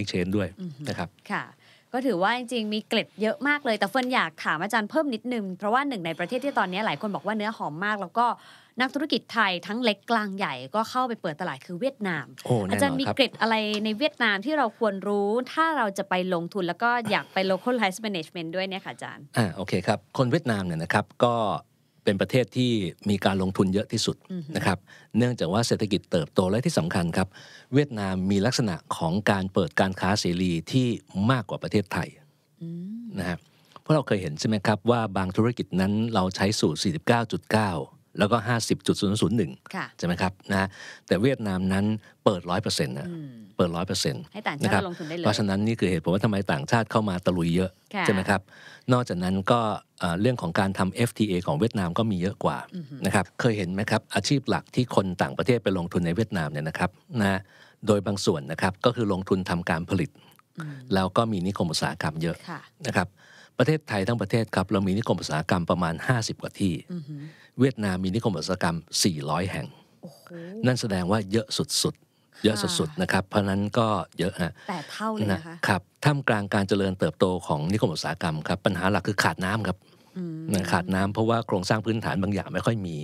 exchange ด้วยนะครับค่ะ ก็ถือว่าจริง ๆ มีเกล็ดเยอะมากเลย แต่เฟิร์นอยากถามอาจารย์เพิ่มนิดนึงเพราะว่าหนึ่งในประเทศที่ตอนนี้หลายคนบอกว่าเนื้อหอมมากแล้วก็นักธุรกิจไทยทั้งเล็กกลางใหญ่ก็เข้าไปเปิดตลาดคือเวียดนาม อาจารย์มีเกร็ดอะไรในเวียดนามที่เราควรรู้ถ้าเราจะไปลงทุนแล้วก็อยากไป localize management ด้วยเนี่ยค่ะอาจารย์อ่าโอเคครับ คนเวียดนามเนี่ยนะครับ ก็เป็นประเทศที่มีการลงทุนเยอะที่สุด นะครับ เนื่องจากว่าเศรษฐกิจเติบโตและที่สำคัญครับ เวียดนามมีลักษณะของการเปิดการค้าเสรีที่มากกว่าประเทศไทยนะครับเพราะเราเคยเห็นใช่ไหมครับว่า บางธุรกิจนั้นเราใช้สูตร49.9แล้วก็ 50.001ใช่ไหมครับนะแต่เวียดนามนั้นเปิดร้อยเปอร์เซ็นต์นะเปิดร้อยเปอร์เซ็นต์ให้ต่างชาติลงทุนได้เลยเพราะฉะนั้นนี่คือเหตุผลว่าทำไมต่างชาติเข้ามาตะลุยเยอะใช่ไหมครับ นอกจากนั้นก็เรื่องของการทำ FTA ของเวียดนามก็มีเยอะกว่านะครับเคยเห็นไหมครับ อาชีพหลักที่คนต่างประเทศไปลงทุนในเวียดนามเนี่ยนะครับนะโดยบางส่วนนะครับก็คือลงทุนทำการผลิต แล้วก็มีนิคมอุตสาหกรรมเยอะนะครับประเทศไทยทั้งประเทศครับเรามีนิคมอุตสาหกรรมประมาณ 50กว่าที่เวียดนามมีนิคมอุตสาหกรรม 400 แห่งนั่นแสดงว่าเยอะสุดๆเยอะสุดๆนะครับเพราะนั้นก็เยอะฮะแต่เท่าเลยนะคะครับท่ามกลางการเจริญเติบโตของนิคมอุตสาหกรรมครับปัญหาหลักคือขาดน้ำครับขาดน้ำเพราะว่าโครงสร้างพื้นฐานบางอย่างไม่ค่อยมี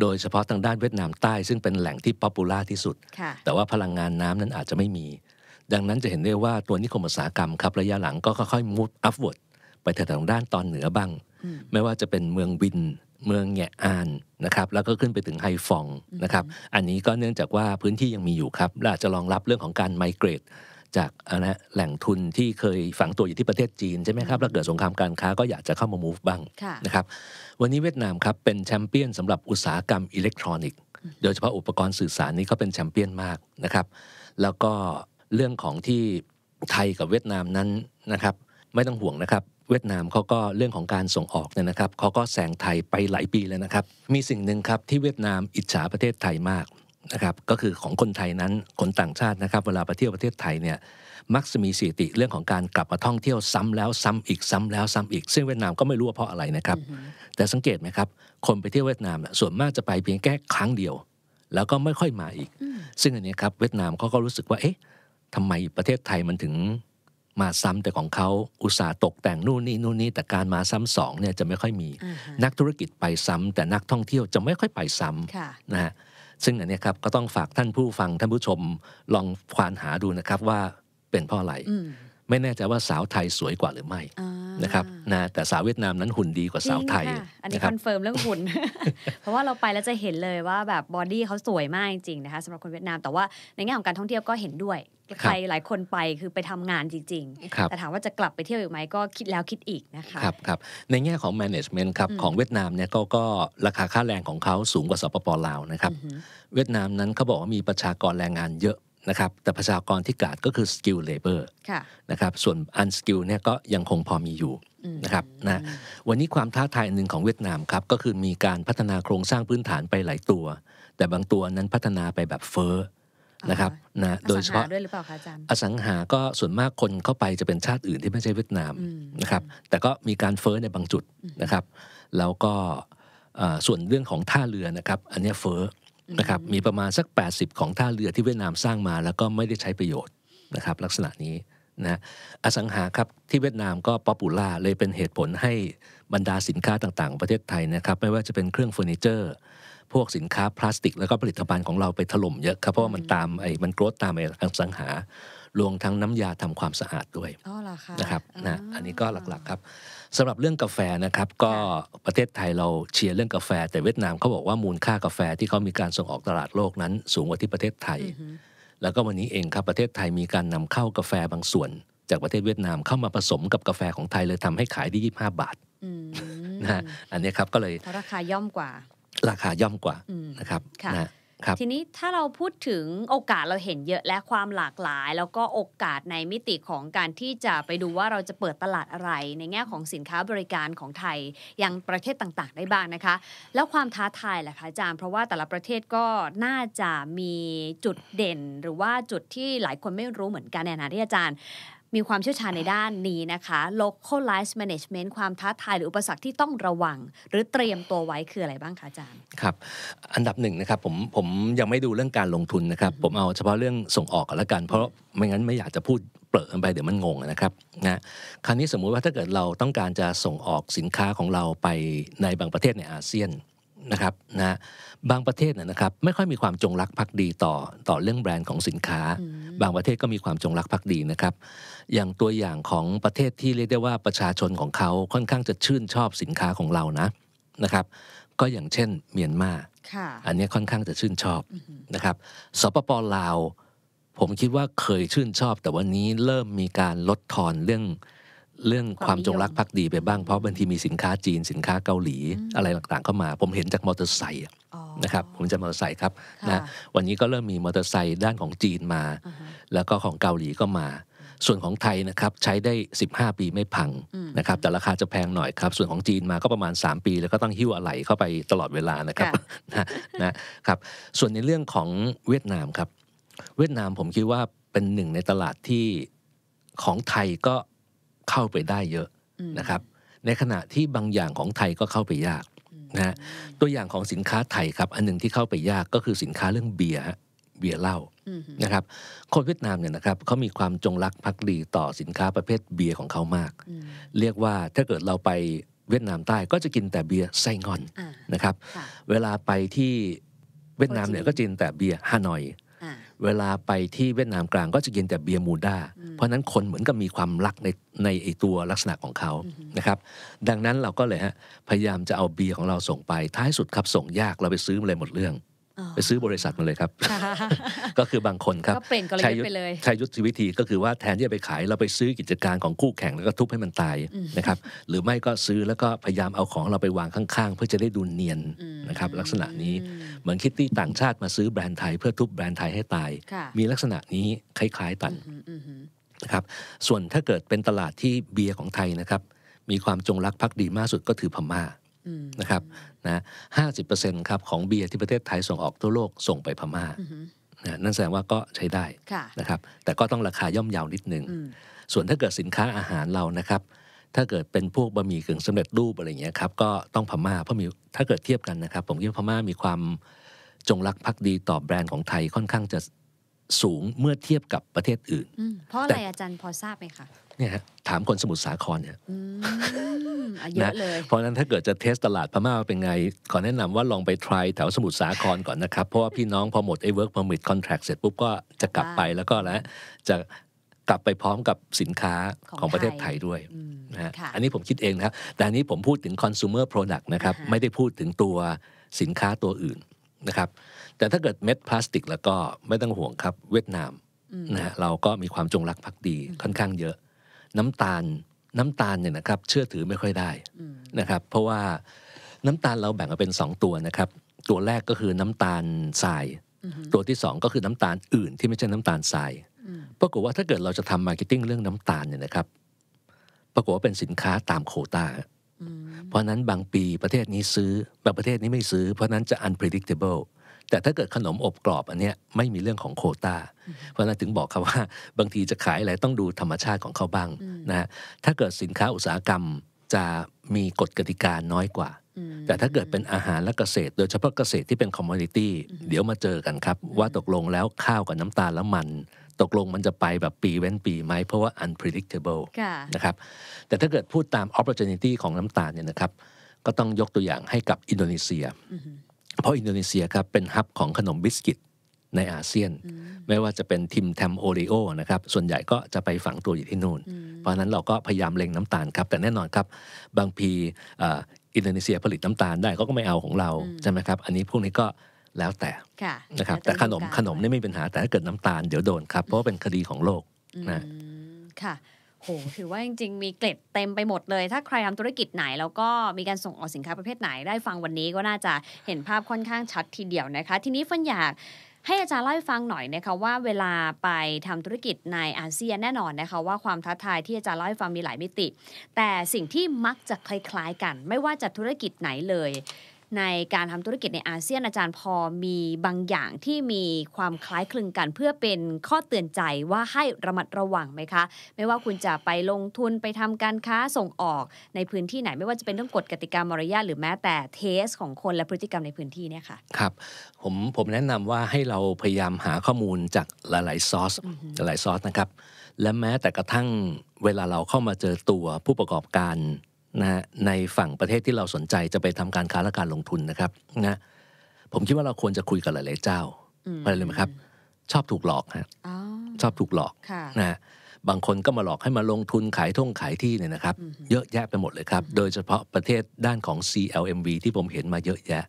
โดยเฉพาะทางด้านเวียดนามใต้ซึ่งเป็นแหล่งที่ป๊อปปูล่าที่สุดแต่ว่าพลังงานน้ำนั้นอาจจะไม่มี ดังนั้นจะเห็นได้ว่าตัวนิคมอุตสาหกรรมครับระยะหลังก็ค่อยๆมูดอัพเวิร์ดไปทางด้านตอนเหนือบ้าง ไม่ว่าจะเป็นเมืองวิน เมืองแงอานนะครับ แล้วก็ขึ้นไปถึงไฮฟองนะครับ อันนี้ก็เนื่องจากว่าพื้นที่ยังมีอยู่ครับเราจะรองรับเรื่องของการไมเกรดจากนะแหล่งทุนที่เคยฝังตัวอยู่ที่ประเทศจีนใช่ไหมครับ แล้วเกิดสงครามการค้าก็อยากจะเข้ามา move บ้างนะครับ วันนี้เวียดนามครับเป็นแชมเปี้ยนสำหรับอุตสาหกรรมอิเล็กทรอนิกส์โดยเฉพาะอุปกรณ์สื่อสารนี้ก็เป็นแชมเปี้ยนมากนะครับ แล้วก็เรื่องของที่ไทยกับเวียดนามนั้นนะครับ ไม่ต้องห่วงนะครับเวียดนามเขาก็เรื่องของการส่งออกเนี่ยนะครับเขาก็แซงไทยไปหลายปีแล้วนะครับมีสิ่งหนึ่งครับที่เวียดนาม อิจฉาประเทศไทยมากนะครับก็คือของคนไทยนั้นคนต่างชาตินะครับ เวลาไปเที่ยวประเทศไทยเนี่ยมักจะมีสิติเรื่องของการกลับมาท่องเที่ยวซ้ำแล้วซ้ำอีกซ้ำแล้วซ้ำอีก ซึ่งเวียดนามก็ไม่รู้เพราะอะไรนะครับ แต่สังเกตไหมครับ คนไปเที่ยวเวียดนามส่วนมากจะไปเพียงแค่ครั้งเดียว แล้วก็ไม่ค่อยมาอีก ซึ่งอันนี้ครับเวียดนามเขาก็รู้สึกว่าเอ๊ะทำไมประเทศไทยมันถึงมาซ้ำแต่ของเขาอุตสาห์ตกแต่งนู่นนี่นู่นนี่ แต่การมาซ้ำสองเนี่ยจะไม่ค่อยมีนักธุรกิจไปซ้ำ แต่นักท่องเที่ยวจะไม่ค่อยไปซ้ำนะฮะซึ่งอันนี้ครับก็ต้องฝากท่านผู้ฟังท่านผู้ชมลองควานหาดูนะครับว่าเป็นเพราะอะไรไม่แน่ใจว่าสาวไทยสวยกว่าหรือไม่นะครับนะแต่สาวเวียดนามนั้นหุ่นดีกว่าสาวไทย อันนี้คอนเฟิร์มเรื่องหุ่น เพราะว่าเราไปแล้วจะเห็นเลยว่าแบบบอดี้เขาสวยมากจริงนะคะสำหรับคนเวียดนาม แต่ว่าในแง่ของการท่องเที่ยวก็เห็นด้วย ใครหลายคนไปคือไปทำงานจริงๆ แต่ถามว่าจะกลับไปเที่ยวอีกไหมก็คิดแล้วคิดอีกนะคะ ครับครับในแง่ของ management ครับของเวียดนามเนี่ยก็ก็ราคาค่าแรงของเขาสูงกว่าสปปลาวนะครับ เวียดนามนั้นเขาบอกว่ามีประชากรแรงงานเยอะนะครับแต่ประชากรที่ขาดก็คือ skill labor นะครับส่วน unskill เนี่ยก็ยังคงพอมีอยู่นะครับนะวันนี้ความท้าทายหนึ่งของเวียดนามครับก็คือมีการพัฒนาโครงสร้างพื้นฐานไปหลายตัว แต่บางตัวนั้นพัฒนาไปแบบเฟอ้อนะครับนะโดยเฉพาะด้วยหรือเปล่าคะอาจารย์อสังหาก็ส่วนมากคนเข้าไปจะเป็นชาติอื่นที่ไม่ใช่เวียดนามนะครับแต่ก็มีการเฟ้อในบางจุดนะครับแล้วก็ส่วนเรื่องของท่าเรือนะครับอันนี้เฟ้อนะครับมีประมาณสัก 80 ของท่าเรือที่เวียดนามสร้างมาแล้วก็ไม่ได้ใช้ประโยชน์ นะครับ ลักษณะนี้นะอสังหาครับที่เวียดนามก็ป๊อปปูล่าเลยเป็นเหตุผลให้บรรดาสินค้าต่างๆ ประเทศไทยนะครับ ไม่ว่าจะเป็นเครื่องเฟอร์นิเจอร์ พวกสินค้าพลาสติกแล้วก็ผลิตภัณฑ์ของเราไปถล่มเยอะครับเพราะว่ามันตามไอ้มันโกรธตามไอ้อสังหารวมทั้งน้ำยาทำความสะอาดด้วยนะครับนะอันนี้ก็หลักๆครับสำหรับเรื่องกาแฟนะครับ ก็ประเทศไทยเราเชียร์เรื่องกาแฟแต่เวียดนามเขาบอกว่ามูลค่ากาแฟที่เขามีการส่งออกตลาดโลกนั้น สูงกว่าที่ประเทศไทย แล้วก็วันนี้เองครับประเทศไทยมีการนำเข้ากาแฟบางส่วนจากประเทศเวียดนามเข้ามาผสมกับกาแฟของไทยเลยทำให้ขายได้ยี่ห้าบาทนะอันนี้ครับก็เลยราคาย่อมกว่า ราคาย่อมกว่านะครับะทีนี้ถ้าเราพูดถึงโอกาสเราเห็นเยอะและความหลากหลาย แล้วก็โอกาสในมิติของการที่จะไปดูว่าเราจะเปิดตลาดอะไรในแง่ของสินค้าบริการของไทยอย่างประเทศต่าง ๆได้บ้างนะคะ แล้วความท้าทายล่ะคะอาจารย์ เพราะว่าแต่ละประเทศก็น่าจะมีจุดเด่นหรือว่าจุดที่หลายคนไม่รู้เหมือนกันในฐานะที่อาจารย์มีความเชี่ยวชาญในด้านนี้นะคะ localize management ความท้าทายหรืออุปสรรคที่ต้องระวัง หรือเตรียมตัวไว้คืออะไรบ้างคะอาจารย์ ครับ อันดับหนึ่งนะครับผมผมยังไม่ดูเรื่องการลงทุนนะครับ ผมเอาเฉพาะเรื่องส่งออกกันละกัน เพราะไม่งั้นไม่อยากจะพูดเปิดไปเดี๋ยวมันงงนะครับ นะคราวนี้สมมุติว่าถ้าเกิดเราต้องการจะส่งออกสินค้าของเราไปในบางประเทศในอาเซียนนะครับนะบางประเทศนะครับไม่ค่อยมีความจงรักภักดีต่อต่อเรื่องแบรนด์ของสินค้า บางประเทศก็มีความจงรักภักดีนะครับ อย่างตัวอย่างของประเทศที่เรียกได้ว่าประชาชนของเขาค่อนข้างจะชื่นชอบสินค้าของเรานะนะครับก็อย่างเช่นเมียนมาอันนี้ค่อนข้างจะชื่นชอบนะครับสปปลาว ผมคิดว่าเคยชื่นชอบ แต่วันนี้เริ่มมีการลดทอนเรื่องเรื่องความจงรักภักดีไปบ้างเพราะบางทีมีสินค้าจีนสินค้าเกาหลีอะไรต่างๆเข้ามา ผมเห็นจากมอเตอร์ไซค์นะครับ ผมจะมอเตอร์ไซค์ครับนะวันนี้ก็เริ่มมีมอเตอร์ไซค์ด้านของจีนมา แล้วก็ของเกาหลีก็มา ส่วนของไทยนะครับ ใช้ได้ 15 ปีไม่พัง นะครับ แต่ราคาจะแพงหน่อยครับ ส่วนของจีนมาก็ประมาณ 3 ปี แล้วก็ต้องหิ้วอะไหล่เข้าไปตลอดเวลานะครับนะครับ ส่วนในเรื่องของเวียดนามครับ เวียดนามผมคิดว่าเป็นหนึ่งในตลาดที่ของไทยก็เข้าไปได้เยอะนะครับ ในขณะที่บางอย่างของไทยก็เข้าไปยากนะตัวอย่างของสินค้าไทยครับอันหนึ่งที่เข้าไปยาก ก็คือสินค้าเรื่องเบียร์เบียร์เหล้านะครับคนเวียดนามเนี่ยนะครับเขามีความจงรักภักดีต่อสินค้าประเภทเบียร์ของเขามาก เรียกว่าถ้าเกิดเราไปเวียดนามใต้ก็จะกินแต่เบียร์ไซงอนนะครับ เวลาไปที่เวียดนามเนี่ยก็กินแต่เบียร์ฮานอยเวลาไปที่เวียดนามกลางก็จะกินแต่เบียร์มูด้า เพราะนั้นคนเหมือนกับมีความรักในในไอตัวลักษณะของเขานะครับ ดังนั้นเราก็เลยฮะ พยายามจะเอาเบียร์ของเราส่งไปท้ายสุดครับส่งยากเราไปซื้อมาเลยหมดเรื่องไปซื้อบริษัทมาเลยครับ ก็คือบางคนครับใช้ยุทธวิธีก็คือว่าแทนที่จะไปขายเราไปซื้อกิจการของคู่แข่งแล้วก็ทุบให้มันตายนะครับหรือไม่ก็ซื้อแล้วก็พยายามเอาของเราไปวางข้างๆ เพื่อจะได้ดูเนียนนะครับลักษณะนี้เหมือนคิตตี้ต่างชาติมาซื้อแบรนด์ไทยเพื่อทุบแบรนด์ไทยให้ตายมีลักษณะนี้คล้ายๆตันนะครับส่วนถ้าเกิดเป็นตลาดที่เบียร์ของไทยนะครับมีความจงรักภักดีมากสุดก็ถือพม่านะครับนะห้าสิบเปอร์เซ็นต์ครับ ของเบียร์ที่ประเทศไทยส่งออกทั่วโลกส่งไปพม่านั่นแสดงว่าก็ใช้ได้นะครับแต่ก็ต้องราคาย่อมเยาวนิดนึงส่วนถ้าเกิดสินค้าอาหารเรานะครับถ้าเกิดเป็นพวกบะหมี่กึ่งสำเร็จรูปอะไรเงี้ยครับก็ต้องพม่า เพราะมีถ้าเกิดเทียบกันนะครับ ผมคิดว่าพม่ามีความจงรักภักดีต่อแบรนด์ของไทยค่อนข้างจะสูงเมื่อเทียบกับประเทศอื่น เพราะอะไรอาจารย์พอทราบไหมคะเนี่ยถามคนสมุทรสาครเนี่ยเยอะเลย เพราะนั้นถ้าเกิดจะเทสตลาดพม่าเป็นไง ขอแนะนำว่าลองไปทรายแถวสมุทรสาครก่อนนะครับ เพราะว่าพี่น้องพอหมดไอ้เวิร์กพอมิดคอนแทคเสร็จ ปุ๊บก็จะกลับไปแล้วก็แล้วจะกลับไปพร้อมกับสินค้าของประเทศไทยด้วยนะอันนี้ผมคิดเองนะครับแต่อันนี้ผมพูดถึง consumer product นะครับไม่ได้พูดถึงตัวสินค้าตัวอื่นนะครับแต่ถ้าเกิดเม็ดพลาสติก แล้วก็ไม่ต้องห่วงครับเวียดนามนะฮะเราก็มีความจงรักภักดีค่อนข้างเยอะ น้ำตาลน้ำตาลเนี่ยนะครับเชื่อถือไม่ค่อยได้นะครับเพราะว่าน้ำตาลเราแบ่งออกเป็น 2 ตัวนะครับ ตัวแรกก็คือน้ำตาลทรายตัวที่ 2 ก็คือน้ำตาลอื่นที่ไม่ใช่น้ำตาลทรายปรากฏว่าถ้าเกิดเราจะทำมาร์เก็ตติ้งเรื่องน้ำตาลเนี่ยนะครับปรากฏว่าเป็นสินค้าตามโคตาเพราะนั้นบางปีประเทศนี้ซื้อบางประเทศนี้ไม่ซื้อเพราะนั้นจะ unpredictable แต่ถ้าเกิดขนมอบกรอบอันนี้ไม่มีเรื่องของโคตา เพราะนั้นถึงบอกครับว่าบางทีจะขายอะไรต้องดูธรรมชาติของเขาบ้างนะถ้าเกิดสินค้าอุตสาหกรรมจะมีกฎกติกาน้อยกว่า แต่ถ้าเกิดเป็นอาหารและเกษตร โดยเฉพาะเกษตรที่เป็นคอมมูนิตี้เดี๋ยวมาเจอกันครับ ว่าตกลงแล้วข้าวกับน้ำตาลแล้วมัน ตกลงมันจะไปแบบปีเว้นปีไหมเพราะว่า unpredictable นะครับแต่ถ้าเกิดพูดตาม opportunity ของน้ำตาลเนี่ยนะครับ ก็ต้องยกตัวอย่างให้กับอินโดนีเซียเพราะอินโดนีเซียครับเป็นฮับของขนมบิสกิตในอาเซียน ไม่ว่าจะเป็นทิมแทมโอริโอนะครับ ส่วนใหญ่ก็จะไปฝังตัวอยู่ที่นู่นเพราะนั้นเราก็พยายามเล็งน้ำตาลครับ แต่แน่นอนครับบางพีอินโดนีเซียผลิตน้ำตาลได้ก็ไม่เอาของเรา ใช่ไหมครับ อันนี้พวกนี้ก็แล้วแต่นะครับแต่ขนมขนมนี่ไม่เป็นปัญหาแต่ถ้าเกิดน้ำตาล เดี๋ยวโดนครับเพราะเป็นคดีของโลกนะค่ะโหถือว่าจริงๆ มีเกล็ดเต็มไปหมดเลย ถ้าใครทำธุรกิจไหนแล้วก็มีการส่งออกสินค้าประเภทไหนได้ฟังวันนี้ก็น่าจะเห็นภาพค่อนข้างชัดทีเดียวนะคะ ทีนี้ฟันอยากให้อาจารย์เล่าให้ฟังหน่อยนะคะว่าเวลาไปทำธุรกิจในอาเซียนแน่นอนนะคะว่าความท้าทายที่อาจารย์เล่าให้ฟังมีหลายมิติ แต่สิ่งที่มักจะคล้าย ๆกัน ไม่ว่าจะธุรกิจไหนเลยในการทำธุรกิจในอาเซียนอาจารย์พอมีบางอย่างที่มีความคล้ายคลึงกัน เพื่อเป็นข้อเตือนใจว่าให้ระมัดระวังไหมคะ ไม่ว่าคุณจะไปลงทุนไปทำการค้าส่งออกในพื้นที่ไหน ไม่ว่าจะเป็นเรื่องกฎกติกามารยาทหรือแม้แต่เทส ของคนและพฤติกรรมในพื้นที่เนี่ยค่ะ ครับ ผมผมแนะนำว่าให้เราพยายามหาข้อมูลจากหลาย ๆ ซอสหลาย ๆ ซอสนะครับและแม้แต่กระทั่งเวลาเราเข้ามาเจอตัวผู้ประกอบการนะฮะในฝั่งประเทศที่เราสนใจจะไปทำการค้าและการลงทุนนะครับนะผมคิดว่าเราควรจะคุยกับหลายๆเจ้าอะไรเลยไหมครับ ชอบถูกหลอกฮะชอบถูกหลอกนะฮะบางคนก็มาหลอกให้มาลงทุนขายท่งขายที่เนี่ยนะครับเยอะแยะไปหมดเลยครับ โดยเฉพาะประเทศด้านของ CLMV ที่ผมเห็นมาเยอะแยะ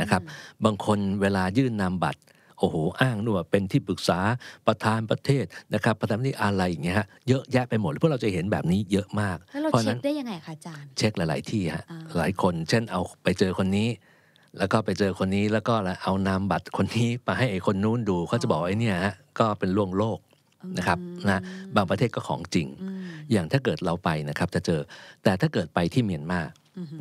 นะครับบางคนเวลายื่นนามบัตรโอ้โหอ้างนู่นว่าเป็นที่ปรึกษาประธานประเทศนะครับ ประธานนี่อะไรอย่างเงี้ยเยอะแยะไปหมดเพื่อเราจะเห็นแบบนี้เยอะมาก เพเราเช็คได้ยังไงคะอาจารย์เช็คหลาย ๆที่ฮะหลายคนเช่นเอาไปเจอคนนี้ แล้วก็ไปเจอคนนี้แล้วก็เอานามบัตรคนนี้ ไปให้ไอ้คนนู้นดูเขาจะบอกไอ้นี่ฮะก็เป็นล่วงโลกนะครับนะบางประเทศก็ของจริง อย่างถ้าเกิดเราไปนะครับจะเจอแต่ถ้าเกิดไปที่เมียนมา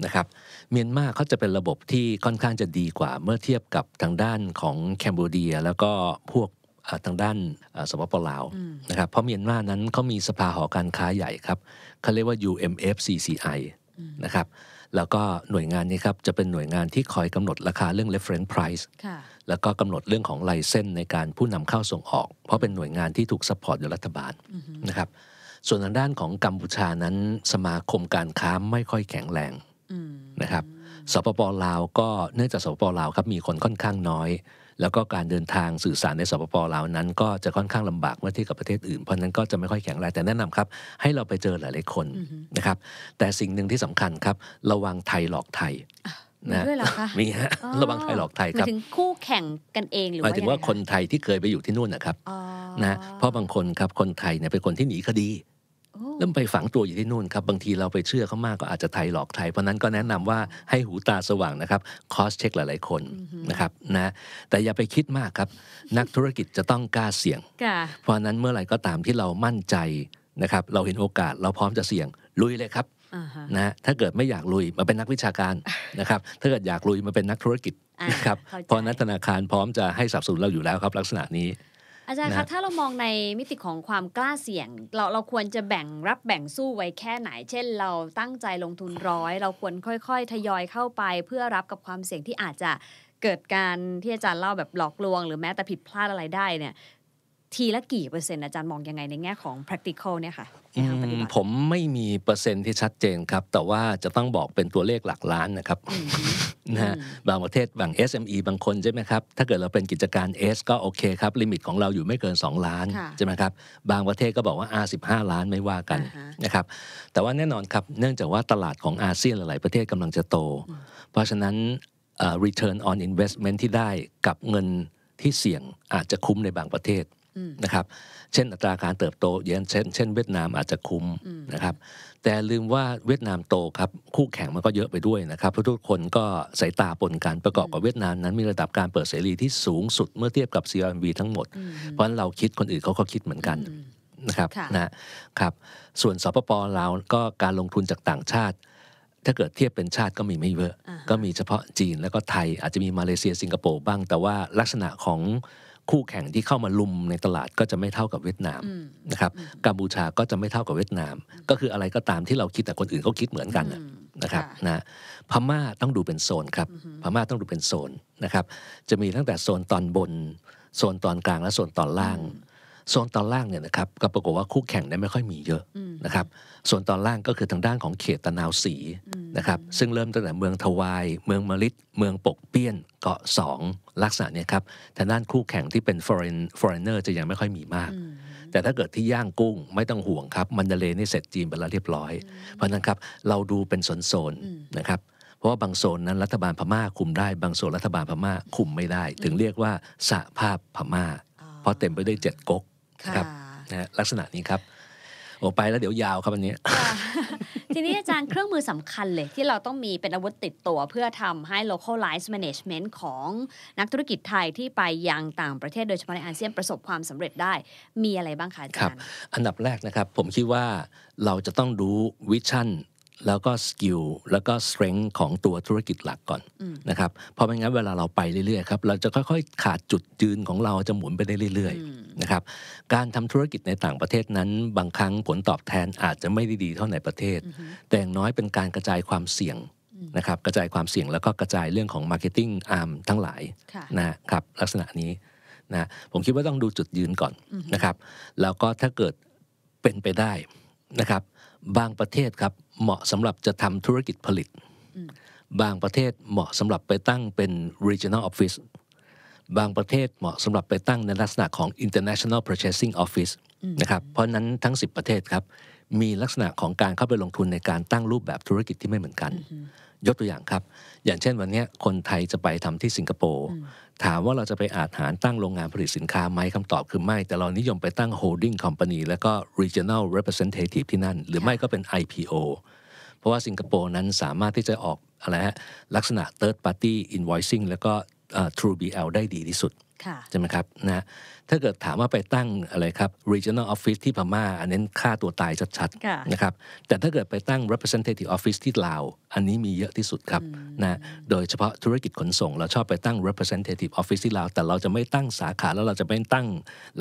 นะครับเมียนมาเขาจะเป็นระบบที่ค่อนข้างจะดีกว่าเมื่อเทียบกับทางด้านของแคนเบเดียแล้วก็พวกทางด้านสปปลาวนะครับเพราะเมียนมานั้นเขามีสภาหอการค้าใหญ่ครับเขาเรียกว่า UMFCCI นะครับแล้วก็หน่วยงานนี้ครับจะเป็นหน่วยงานที่คอยกำหนดราคาเรื่อง reference price แล้วก็กำหนดเรื่องของลายเส้นในการผู้นำเข้าส่งออกเพราะเป็นหน่วยงานที่ถูกสปอร์ตโดยรัฐบาลนะครับส่วนทางด้านของกัมพูชานั้นสมาคมการค้าไม่ค่อยแข็งแรงนะครับสปปลาวก็เนื่องจากสปปลาวครับมีคนค่อนข้างน้อย แล้วก็การเดินทางสื่อสารในสปปลาวนั้น ก็จะค่อนข้างลำบากเมื่อเทียบกับประเทศอื่นเพราะนั้นก็จะไม่ค่อยแข็งแรงแต่แนะนำครับให้เราไปเจอหลาย ๆ คนนะครับ แต่สิ่งหนึ่งที่สำคัญครับ ระวังไทยหลอกไทยนะมีฮะระวังไทยหลอกไทยครับถึงคู่แข่งกันเองหรือหมายถึงว่าคนไทยที่เคยไปอยู่ที่นู่นนะครับนะเพราะบางคนครับคนไทยเนี่ยเป็นคนที่หนีคดีแล้วไปฝังตัวอยู่ที่นู่นครับบางทีเราไปเชื่อเขามากก็อาจจะไทยหลอกไทยเพราะนั้นก็แนะนำว่าให้หูตาสว่างนะครับคอสเช็คหลายๆคนนะครับนะแต่อย่าไปคิดมากครับนักธุรกิจจะต้องกล้าเสี่ยง เพราะนั้นเมื่อไหร่ก็ตามที่เรามั่นใจนะครับเราเห็นโอกาส เราพร้อมจะเสี่ยงลุยเลยครับนะถ้าเกิดไม่อยากลุยมาเป็นนักวิชาการนะครับถ้าเกิดอยากลุยมาเป็นนักธุรกิจนะครับเพราะนักธนาคารพร้อมจะให้สับสนเราอยู่แล้วครับลักษณะนี้อาจารย์คะถ้าเรามองในมิติของความกล้าเสี่ยง เราเราควรจะแบ่งรับแบ่งสู้ไว้แค่ไหน เช่น เราตั้งใจลงทุนร้อย เราควรค่อย ๆ ทยอยเข้าไปเพื่อรับกับความเสี่ยงที่อาจจะเกิดการที่อาจารย์เล่าแบบหลอกลวง หรือแม้แต่ผิดพลาดอะไรได้เนี่ยทีละกี่เปอร์เซ็นต์อาจารย์มองยังไง ในแง่ของ practical เนี่ยค่ะผมไม่มีเปอร์เซ็นต์ที่ชัดเจนครับ แต่ว่าจะต้องบอกเป็นตัวเลขหลักล้านนะครับนะบางประเทศบาง SME บางคนใช่ไหมครับ ถ้าเกิดเราเป็นกิจการ S ก็โอเคครับ ลิมิตของเราอยู่ไม่เกิน 2 ล้าน ใช่ไหมครับ บางประเทศก็บอกว่า R15 ล้านไม่ว่ากันนะครับ แต่ว่าแน่นอนครับ เนื่องจากว่าตลาดของอาเซียนหลายประเทศกำลังจะโต เพราะฉะนั้น return on investment ที่ได้กับเงินที่เสี่ยงอาจจะคุ้มในบางประเทศนะครับเช่นอัตราการเติบโตเยงเช่นเช่นเวียดนามอาจจะคุ้มนะครับแต่ลืมว่าเวียดนามโตครับ คู่แข่งมันก็เยอะไปด้วยนะครับเพราะทุกคนก็สายตาปนกันประกอบกับเวียดนาม นั้นมีระดับการเปิดเสรีที่สูงสุดเมื่อเทียบกับ CRMB ทั้งหมดเพราะฉะนั้นเราคิดคนอื่นเขาก็คิดเหมือนกันนะครับนะครับส่วนสปปลาวก็การลงทุนจากต่างชาติถ้าเกิดเทียบเป็นชาติก็มีไม่เยอะ ก็มีเฉพาะจีนแล้วก็ไทยอาจจะมีมาเลเซียสิงคโปร์บ้าง แต่ว่าลักษณะของคู่แข่งที่เข้ามาลุมในตลาดก็จะไม่เท่ากับเวียดนามนะครับกัมพูชาก็จะไม่เท่ากับเวียดนาม ก็คืออะไรก็ตามที่เราคิดแต่คนอื่นเขาคิดเหมือนกันนะครับนะพม่าต้องดูเป็นโซนครับพม่าต้องดูเป็นโซนนะครับจะมีตั้งแต่โซนตอนบนโซนตอนกลางและโซนตอนล่างโซนตอนล่างเนี่ยนะครับก็ปรากฏว่าคู่แข่งเนี่ยไม่ค่อยมีเยอะนะครับส่วนตอนล่างก็คือทางด้านของเขตตะนาวสีนะครับซึ่งเริ่มตั้งแต่เมืองทวาย เมืองมลิตเมืองปกเปี้ยนเกาะสองลักษณะเนี่ยครับทางด้านคู่แข่งที่เป็น foreign foreigner จะยังไม่ค่อยมีมาก แต่ถ้าเกิดที่ย่างกุ้ง ไม่ต้องห่วงครับมันเะเลนี่เสร็จจีนไปแล้วเรียบร้อย เพราะนั้นครับเราดูเป็นโซนๆนะครับเพราะว่าบางโซนนั้นรัฐบาลพม่าคุมได้ บางโซนรัฐบาลพม่าคุมไม่ได้ ถึงเรียกว่าสหภาพพม่า เพราะเต็มไปด้วยเจ็ดก๊กครับนะลักษณะนี้ครับโอ้ไปแล้วเดี๋ยวยาวครับอันนี้ ทีนี้อาจารย์เครื่องมือสำคัญเลยที่เราต้องมีเป็นอาวุธติดตัวเพื่อทำให้ localize management ของนักธุรกิจไทยที่ไปยังต่างประเทศโดยเฉพาะในอาเซียนประสบความสำเร็จได้มีอะไรบ้างคะอาจารย์อันดับแรกนะครับผมคิดว่าเราจะต้องรู้วิชั่นแล้วก็สกิลแล้วก็สเตรนจ์ของตัวธุรกิจหลักก่อนนะครับ เพราะไม่งั้นเวลาเราไปเรื่อยๆครับเราจะค่อยๆ ขาดจุดยืนของเราจะหมุนไปได้เรื่อย ๆ นะครับ การทำธุรกิจในต่างประเทศนั้นบางครั้งผลตอบแทนอาจจะไม่ได้ดีเท่าในประเทศ แต่อย่างน้อยเป็นการกระจายความเสี่ยงนะครับ กระจายความเสี่ยงแล้วก็กระจายเรื่องของ Marketing Arm ทั้งหลายนะครับลักษณะนี้นะผมคิดว่าต้องดูจุดยืนก่อนนะครับ แล้วก็ถ้าเกิดเป็นไปได้นะครับบางประเทศครับเหมาะสำหรับจะทำธุรกิจผลิต บางประเทศเหมาะสำหรับไปตั้งเป็น regional office บางประเทศเหมาะสำหรับไปตั้งในลักษณะของ international purchasing office นะครับ เพราะนั้นทั้ง 10 ประเทศครับมีลักษณะของการเข้าไปลงทุนในการตั้งรูปแบบธุรกิจที่ไม่เหมือนกันยกตัวอย่างครับ อย่างเช่นวันนี้คนไทยจะไปทำที่สิงคโปร์ถามว่าเราจะไปอาหารตั้งโรงงานผลิตสินค้าไหมคำตอบคือไม่ แต่เรานิยมไปตั้งโฮลดิ่งคอมพานีแล้วก็ regional representative ที่นั่น หรือไม่ก็เป็น IPO เพราะว่าสิงคโปร์นั้นสามารถที่จะออกอะไรฮะลักษณะ third party invoicing แล้วก็ True BL ได้ดีที่สุดใช่ไหมครับนะถ้าเกิดถามว่าไปตั้งอะไรครับ regional office ที่พม่าอันนี้ค่าตัวตายชัดๆนะครับแต่ถ้าเกิดไปตั้ง representative office ที่ลาวอันนี้มีเยอะที่สุดครับนะโดยเฉพาะธุรกิจขนส่งเราชอบไปตั้ง representative office ที่ลาวแต่เราจะไม่ตั้งสาขาแล้วเราจะไม่ตั้ง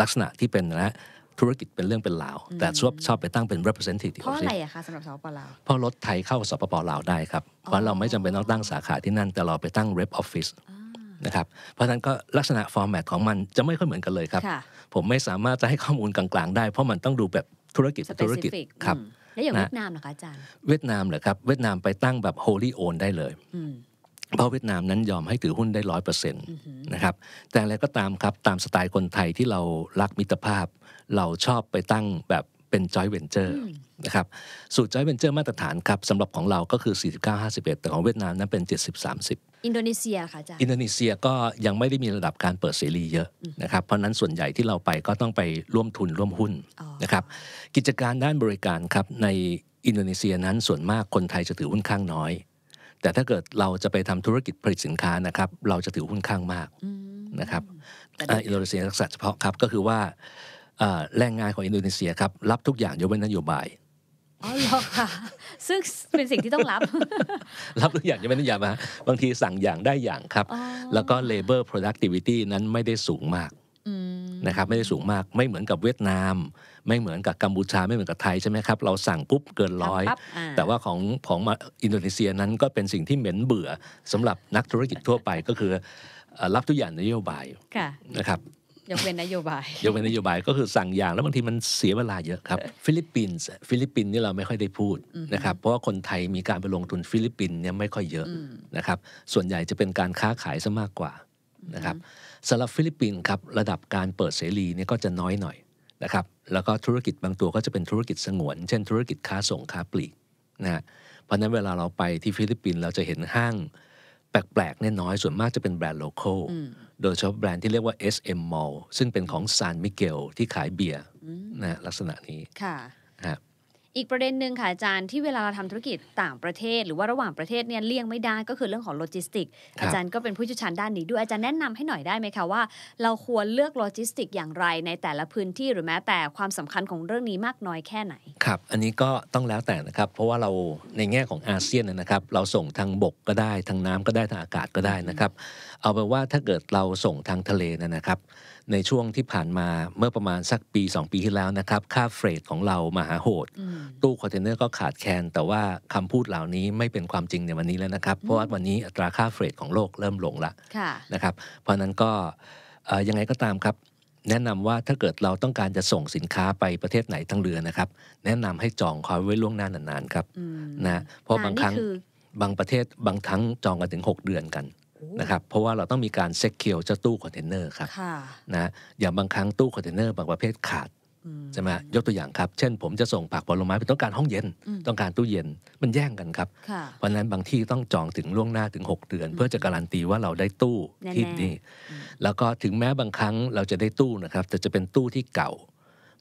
ลักษณะที่เป็นนะธุรกิจเป็นเรื่องเป็นลาวแต่ชอบชอบไปตั้งเป็น representative เพราะอะไรอะคะสำหรับสปลาวเพราะรถไทยเข้าสปปลาวได้ครับเพราะเราไม่จำเป็นต้องตั้งสาขาที่นั่นแต่เราไปตั้ง rep office นะครับเพราะฉะนั้นก็ลักษณะฟอร์แมตของมันจะไม่ค่อยเหมือนกันเลยครับ ผมไม่สามารถจะให้ข้อมูลกลางๆได้เพราะมันต้องดูแบบธุรกิจธุรกิจครับ แล้วอย่างเวียดนามเหรอคะอาจารย์ เวียดนามเหรอครับ เวียดนามไปตั้งแบบโฮลี่โอนได้เลย เพราะเวียดนามนั้นยอมให้ถือหุ้นได้ร้อยเปอร์เซ็นต์นะครับแต่อะไรก็ตามครับ ตามสไตล์คนไทยที่เรารักมิตรภาพ เราชอบไปตั้งแบบเป็น joint venture นะครับ สูตร joint venture มาตรฐานครับสำหรับของเราก็คือ 49-51 แต่ของเวียดนามนั้นเป็น 70-30อินโดนีเซียค่ะอาจารย์อินโดนีเซียก็ยังไม่ได้มีระดับการเปิดเสรีเยอะนะครับ เพราะนั้นส่วนใหญ่ที่เราไปก็ต้องไปร่วมทุนร่วมหุ้นนะครับ กิจการด้านบริการครับในอินโดนีเซียนั้นส่วนมากคนไทยจะถือหุ้นข้างน้อย แต่ถ้าเกิดเราจะไปทำธุรกิจผลิตสินค้านะครับเราจะถือหุ้นข้างมากนะครับอินโดนีเซียลักษณะเฉพาะครับก็คือว่าแรงงานของอินโดนีเซียครับ รับทุกอย่างยกเว้นนโยบายอ๋อหรอค่ะ ซึ่งเป็นสิ่งที่ต้องรับ รับทุกอย่างยะไม้นดโยบายบางทีสั่งอย่างได้อย่างครับ แล้วก็ labor productivity นั้นไม่ได้สูงมากนะครับ ไม่ได้สูงมากไม่เหมือนกับเวียดนาม ไม่เหมือนกับกัมพูชาไม่เหมือนกับไทยใช่ไหมครับเราสั่งปุ๊บเกินร้อย แต่ว่าของของอินโดนีเซียนั้นก็เป็นสิ่งที่เหม็นเบื่อสำหรับนักธุรกิจทั่วไปก็คือ รับทุกอย่างนโยบายนะครับยกเว้นนโยบายยกเว้นนโยบายก็คือสั่งอย่างแล้วบางทีมันเสียเวลาเยอะครับฟิลิปปินส์ฟิลิปปินส์นี่เราไม่ค่อยได้พูดนะครับ เพราะว่าคนไทยมีการไปลงทุนฟิลิปปินส์เนี่ยไม่ค่อยเยอะนะครับส่วนใหญ่จะเป็นการค้าขายซะมากกว่านะครับสำหรับฟิลิปปินส์ครับระดับการเปิดเสรีเนี่ยก็จะน้อยหน่อยนะครับแล้วก็ธุรกิจบางตัวก็จะเป็นธุรกิจสงวน เช่นธุรกิจค้าส่งค้าปลีกนะเพราะนั้นเวลาเราไปที่ฟิลิปปินส์เราจะเห็นห้าง แปลกๆเนี่ยน้อยส่วนมากจะเป็นแบรนด์โลโก้โดยเฉพาะแบรนด์ที่เรียกว่า SM Mall ซึ่งเป็นของซานมิเกลที่ขายเบียร์นะ ลักษณะนี้ ค่ะอีกประเด็นหนึ่งค่ะอาจารย์ที่เวลาเราทำธุรกิจต่างประเทศหรือว่าระหว่างประเทศเนี่ยเลี่ยงไม่ได้ก็คือเรื่องของโลจิสติกอาจารย์ก็เป็นผู้เชี่ยวชาญด้านนี้ด้วยอาจารย์แนะนำให้หน่อยได้ไหมคะว่าเราควรเลือกโลจิสติกอย่างไรในแต่ละพื้นที่หรือแม้แต่ความสำคัญของเรื่องนี้มากน้อยแค่ไหน ครับ อันนี้ก็ต้องแล้วแต่นะครับ เพราะว่าเราในแง่ของอาเซียนนะครับเราส่งทางบกก็ได้ทางน้ำก็ได้ทางอากาศก็ได้นะครับ เอาเป็นว่าถ้าเกิดเราส่งทางทะเลนะครับในช่วงที่ผ่านมาเมื่อประมาณสักปี 2 ปีที่แล้วนะครับ ค่าเฟรดของเรามาหาโหด ตู้คอนเทนเนอร์ก็ขาดแคลนแต่ว่าคำพูดเหล่านี้ไม่เป็นความจริงในวันนี้แล้วนะครับ เพราะว่าวันนี้อัตราค่าเฟรดของโลกเริ่มลงละนะครับเพราะนั้นก็ยังไงก็ตามครับแนะนำว่าถ้าเกิดเราต้องการจะส่งสินค้าไปประเทศไหนทั้งเรือนะครับแนะนำให้จองคอยไว้ล่วงหน้านานๆครับนะเพราะบางครั้งบางประเทศบางทั้งจองกันถึง 6 เดือนกันนะครับเพราะว่าเราต้องมีการเซ็กเคียวเจ้าตู้คอนเทนเนอร์ครับนะอย่างบางครั้งตู้คอนเทนเนอร์บางประเภทขาดใช่ไหมยกตัวอย่างครับเช่นผมจะส่งผักผลไม้ไปต้องการห้องเย็น ต้องการตู้เย็นมันแย่งกันครับเพราะนั้นบางที่ต้องจองถึงล่วงหน้าถึง6เดือน เพื่อจะการันตีว่าเราได้ตู้ที่นี่แล้วก็ถึงแม้บางครั้งเราจะได้ตู้นะครับแต่จะเป็นตู้ที่เก่า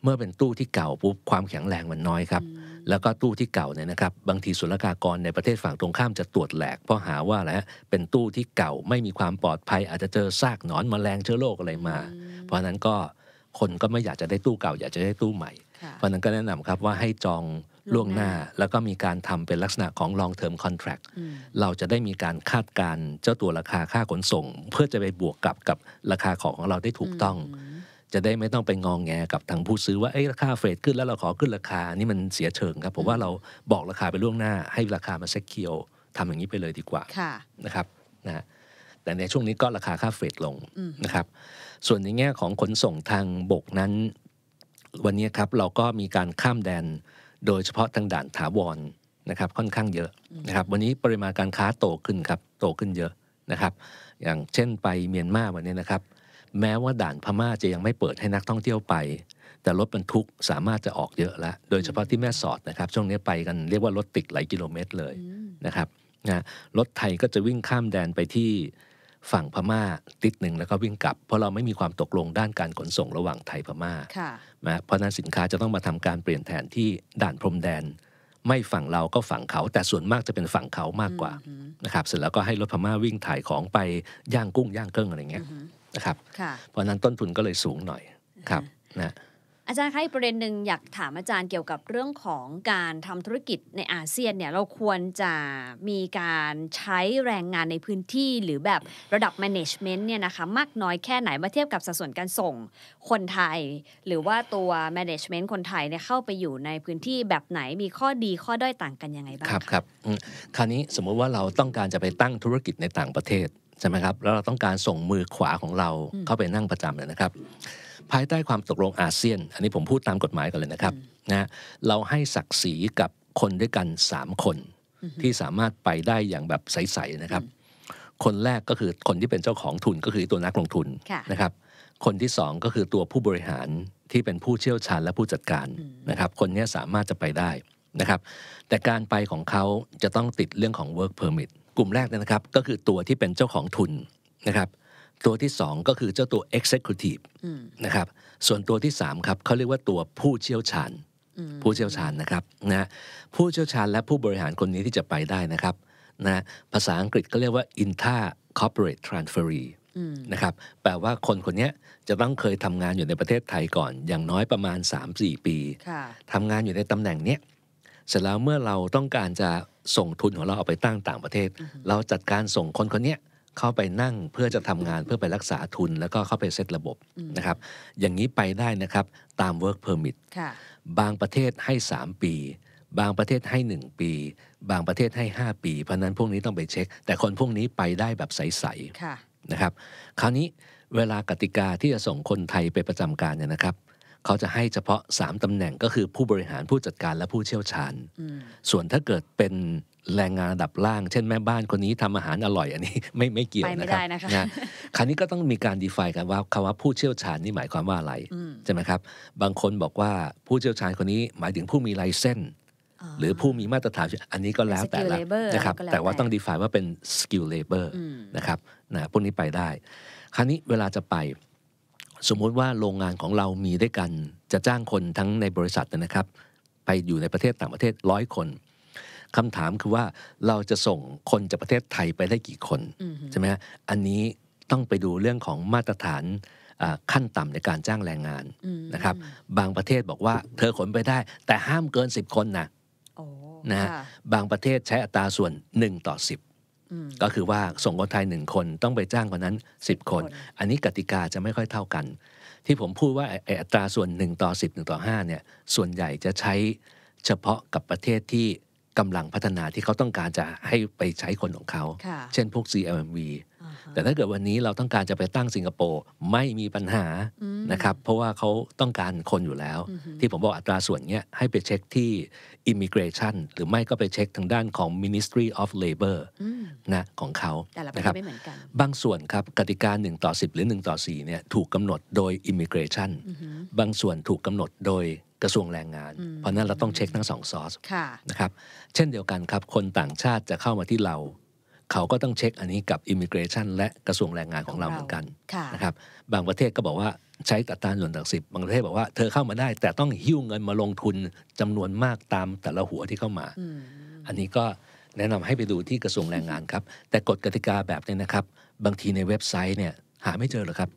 เมื่อเป็นตู้ที่เก่าปุ๊บความแข็งแรงมันน้อยครับแล้วก็ตู้ที่เก่าเนี่ยนะครับบางทีศุลกากรในประเทศฝั่งตรงข้ามจะตรวจแหลกเพราะหาว่าอะไรเป็นตู้ที่เก่าไม่มีความปลอดภัย อาจจะเจอซากหนอนมแมลงเชื้อโรคอะไรมา เพราะนั้นก็คนก็ไม่อยากจะได้ตู้เก่า อยากจะได้ตู้ใหม่ เพราะนั้นก็แนะนำครับว่าให้จองล่วงหน้า แล้วก็มีการทำเป็นลักษณะของ long term contract เราจะได้มีการคาดการเจ้าตัวราคาค่าขนส่ง เพื่อจะไปบวกกลับกับราคาของของเราได้ถูกต้องจะได้ไม่ต้องไปงองแงกับทางผู้ซื้อว่าเอ้ราคาเฟรดขึ้นแล้วเราขอขึ้นราคานี่มันเสียเชิงครับผมว่าเราบอกราคาไปล่วงหน้า ให้ราคามาเซ็คเคียวทำอย่างนี้ไปเลยดีกว่า นะครับนะแต่ในช่วงนี้ก็ราคาค่าเฟรดลงนะครับ ส่วนในแง่ของขนส่งทางบกนั้น วันนี้ครับเราก็มีการข้ามแดน โดยเฉพาะทางด่านถาวรนะครับ ค่อนข้างเยอะนะครับวันนี้ปริมาณการค้าโตขึ้นครับ โตขึ้นเยอะนะครับ อย่างเช่นไปเมียนมาวันนี้นะครับแม้ว่าด่านพม่าจะยังไม่เปิดให้นักท่องเที่ยวไป แต่รถบรรทุกสามารถจะออกเยอะแล้ว โดยเฉพาะที่แม่สอดนะครับ ช่วงนี้ไปกันเรียกว่า รถติดหลายกิโลเมตรเลยนะครับนะรถไทยก็จะวิ่งข้ามแดนไปที่ฝั่งพม่าติดหนึ่ง แล้วก็วิ่งกลับ เพราะเราไม่มีความตกลงด้านการขนส่งระหว่างไทยพม่านะเพราะนั้นสินค้าจะต้องมาทำการเปลี่ยนแทนที่ด่านพรมแดน ไม่ฝั่งเราก็ฝั่งเขา แต่ส่วนมากจะเป็นฝั่งเขามากกว่านะครับเสร็จแล้วก็ให้รถพม่าวิ่งถ่ายของไปย่างกุ้งย่างเครื่องอะไรเงี้ยนะครับเพราะนั้นต้นทุนก็เลยสูงหน่อยครับนะอาจารย์คะอีกประเด็นหนึ่งอยากถามอาจารย์ เกี่ยวกับเรื่องของการทำธุรกิจในอาเซียนเนี่ยเราควรจะมีการใช้แรงงานในพื้นที่หรือแบบระดับแมネจเมนต์เนี่ยนะคะมากน้อยแค่ไหนมาเทียบกับสัดส่วนการส่งคนไทย หรือว่าตัวแมเนจเมนต์คนไทยเนี่ยเข้าไปอยู่ในพื้นที่แบบไหนมีข้อดีข้อด้อยต่างกันยังไงบ้างครับครับคราวนี้สมมุติว่าเราต้องการจะไปตั้งธุรกิจในต่างประเทศใช่ไหมครับแล้วเราต้องการส่งมือขวาของเราเข้าไปนั่งประจำเลยนะครับ ภายใต้ความตกลงอาเซียน อันนี้ผมพูดตามกฎหมายก่อนเลยนะครับนะเราให้ศักดิ์ศรีกับคนด้วยกัน 3 คน ที่สามารถไปได้อย่างแบบใสๆนะครับ คนแรกก็คือคนที่เป็นเจ้าของทุนก็คือตัวนักลงทุนนะครับคนที่สองก็คือตัวผู้บริหารที่เป็นผู้เชี่ยวชาญและผู้จัดการนะครับคนนี้สามารถจะไปได้นะครับแต่การไปของเขาจะต้องติดเรื่องของ work permit กลุ่มแรกนะครับก็คือตัวที่เป็นเจ้าของทุนนะครับ ตัวที่2ก็คือเจ้าตัว Executive นะครับส่วนตัวที่3ครับเขาเรียกว่าตัวผู้เชี่ยวชาญผู้เชี่ยวชาญนะครับนะผู้เชี่ยวชาญและผู้บริหารคนนี้ที่จะไปได้นะครับนะภาษาอังกฤษก็เรียกว่า i n t r Corporate Transferee นะครับแปลว่าคนคนนี้จะต้องเคยทำงานอยู่ในประเทศไทยก่อนอย่างน้อยประมาณ 3-4 ปีทำงานอยู่ในตำแหน่งนี้เสร็จแล้วเมื่อเราต้องการจะส่งทุนของเราเอาไปตั้งต่างประเทศ เราจัดการส่งคนคนนี้เข้าไปนั่งเพื่อจะทำงานเพื่อไปรักษาทุน แล้วก็เข้าไปเซตระบบนะครับ อย่างนี้ไปได้นะครับตาม work permit บางประเทศให้ 3 ปี บางประเทศให้ 1 ปี บางประเทศให้ 5 ปีเพราะนั้นพวกนี้ต้องไปเช็ค แต่คนพวกนี้ไปได้แบบใสๆนะครับ คราวนี้เวลากติกาที่จะส่งคนไทยไปประจำการเนี่ยนะครับเขาจะให้เฉพาะ3ตำแหน่งก็คือผู้บริหารผู้จัดการและผู้เชี่ยวชาญ ส่วนถ้าเกิดเป็นแรงงานระดับล่าง เช่นแม่บ้านคนนี้ทำอาหารอร่อยอันนี้ไม่ไม่เกี่ยวนะครับนะคะนะคราวนี้ก็ต้องมีการดีไฟกันว่าคำว่าผู้เชี่ยวชาญนี่หมายความว่าอะไรใช่ไหมครับ บางคนบอกว่าผู้เชี่ยวชาญคนนี้หมายถึงผู้มีไลเซนหรือผู้มีมาตรฐานอันนี้ก็แล้วแต่ละนะครับ แต่ว่าต้องดีไฟว่าเป็นสกิลเลเบอร์นะครับ นะพวกนี้ไปได้ คราวนี้เวลาจะไปสมมุติว่าโรงงานของเรามีด้วยกันจะจ้างคนทั้งในบริษัทนะครับ ไปอยู่ในประเทศต่างประเทศร้อยคนคำถามคือว่าเราจะส่งคนจากประเทศไทยไปได้กี่คน ใช่ไหมฮอันนี้ต้องไปดูเรื่องของมาตรฐานขั้นต่ำในการจ้างแรงงานนะครับ บางประเทศบอกว่า เธอขนไปได้แต่ห้ามเกิน 10คนนะนะบางประเทศใช้อัตราส่วน1ต่อ10ก็คือว่า ส่งคนไทยหนึ่งคนต้องไปจ้างคนนั้น 10 คน อันนี้กติกาจะไม่ค่อยเท่ากัน ที่ผมพูดว่าอัตราส่วน 1 ต่อ 10 1ต่อ 5 เนี่ย ส่วนใหญ่จะใช้เฉพาะกับประเทศที่กำลังพัฒนาที่เขาต้องการจะให้ไปใช้คนของเขา เช่นพวก CLMV แต่ถ้าเกิดวันนี้เราต้องการจะไปตั้งสิงคโปร์ไม่มีปัญหานะครับ เพราะว่าเขาต้องการคนอยู่แล้ว ที่ผมบอกอัตราส่วนเนี้ย ให้ไปเช็คที่ Immigration หรือไม่ก็ไปเช็คทางด้านของ Ministry of Labor นะของเขาและปรไมม่เหือนกันบางส่วนครับกติกา1ต่อ 10 หรือ 1 ต่อ4เนี่ยถูกกำหนดโดย Immigration บางส่วนถูกกำหนดโดยกระทรวงแรงงาน เพราะนั้นเราต้องเช็คทั้งสองซอสนะครับ เช่นเดียวกันครับ คนต่างชาติจะเข้ามาที่เรา เขาก็ต้องเช็คอันนี้กับ Immigration และกระทรวงแรงงานของเราเหมือนกันนะครับบางประเทศก็บอกว่าใช้ตัดตาส่วนต่างสิบบางประเทศบอกว่าเธอเข้ามาได้ แต่ต้องหิ้วเงินมาลงทุนจำนวนมากตามแต่ละหัวที่เข้ามา อันนี้ก็แนะนำให้ไปดูที่กระทรวงแรงงานครับ แต่กฎกติกาแบบนี้นะครับบางทีในเว็บไซต์เนี่ยหาไม่เจอหรอกครับ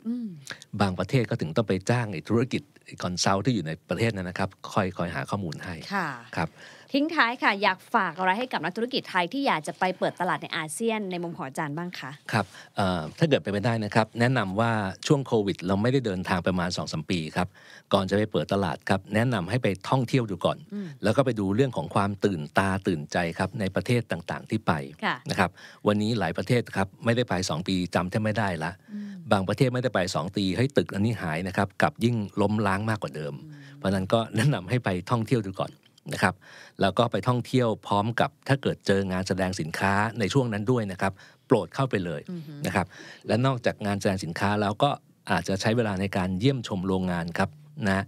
บางประเทศก็ถึงต้องไปจ้างธุรกิจคอนซัลท์ที่อยู่ในประเทศนั้นนะครับคอยคอยหาข้อมูลให้ครับทิ้งท้ายค่ะอยากฝากอะไรให้กับนักธุรกิจไทยที่อยากจะไปเปิดตลาดในอาเซียนในมุมของอาจารย์บ้างคะครับถ้าเกิดไปไม่ได้นะครับแนะนำว่าช่วงโควิดเราไม่ได้เดินทางประมาณ2อสมปีครับก่อนจะไปเปิดตลาดครับแนะนำให้ไปท่องเที่ยวดูก่อน แล้วก็ไปดูเรื่องของความตื่นตาตื่นใจครับในประเทศต่างๆ ที่ไปนะครับวันนี้หลายประเทศครับไม่ได้ไป2ปีจำแทบไม่ได้ละ บางประเทศไม่ได้ไป2ปีให้ตึกอันนี้หายนะครับกับยิ่งล้มล้างมากกว่าเดิม เพราะนั้นก็แนะนำให้ไปท่องเที่ยวดูก่อนนะครับแล้วก็ไปท่องเที่ยวพร้อมกับถ้าเกิดเจองานแสดงสินค้าในช่วงนั้นด้วยนะครับโปรดเข้าไปเลยนะครับและนอกจากงานแสดงสินค้าแล้วก็อาจจะใช้เวลาในการเยี่ยมชมโรงงานครับนะ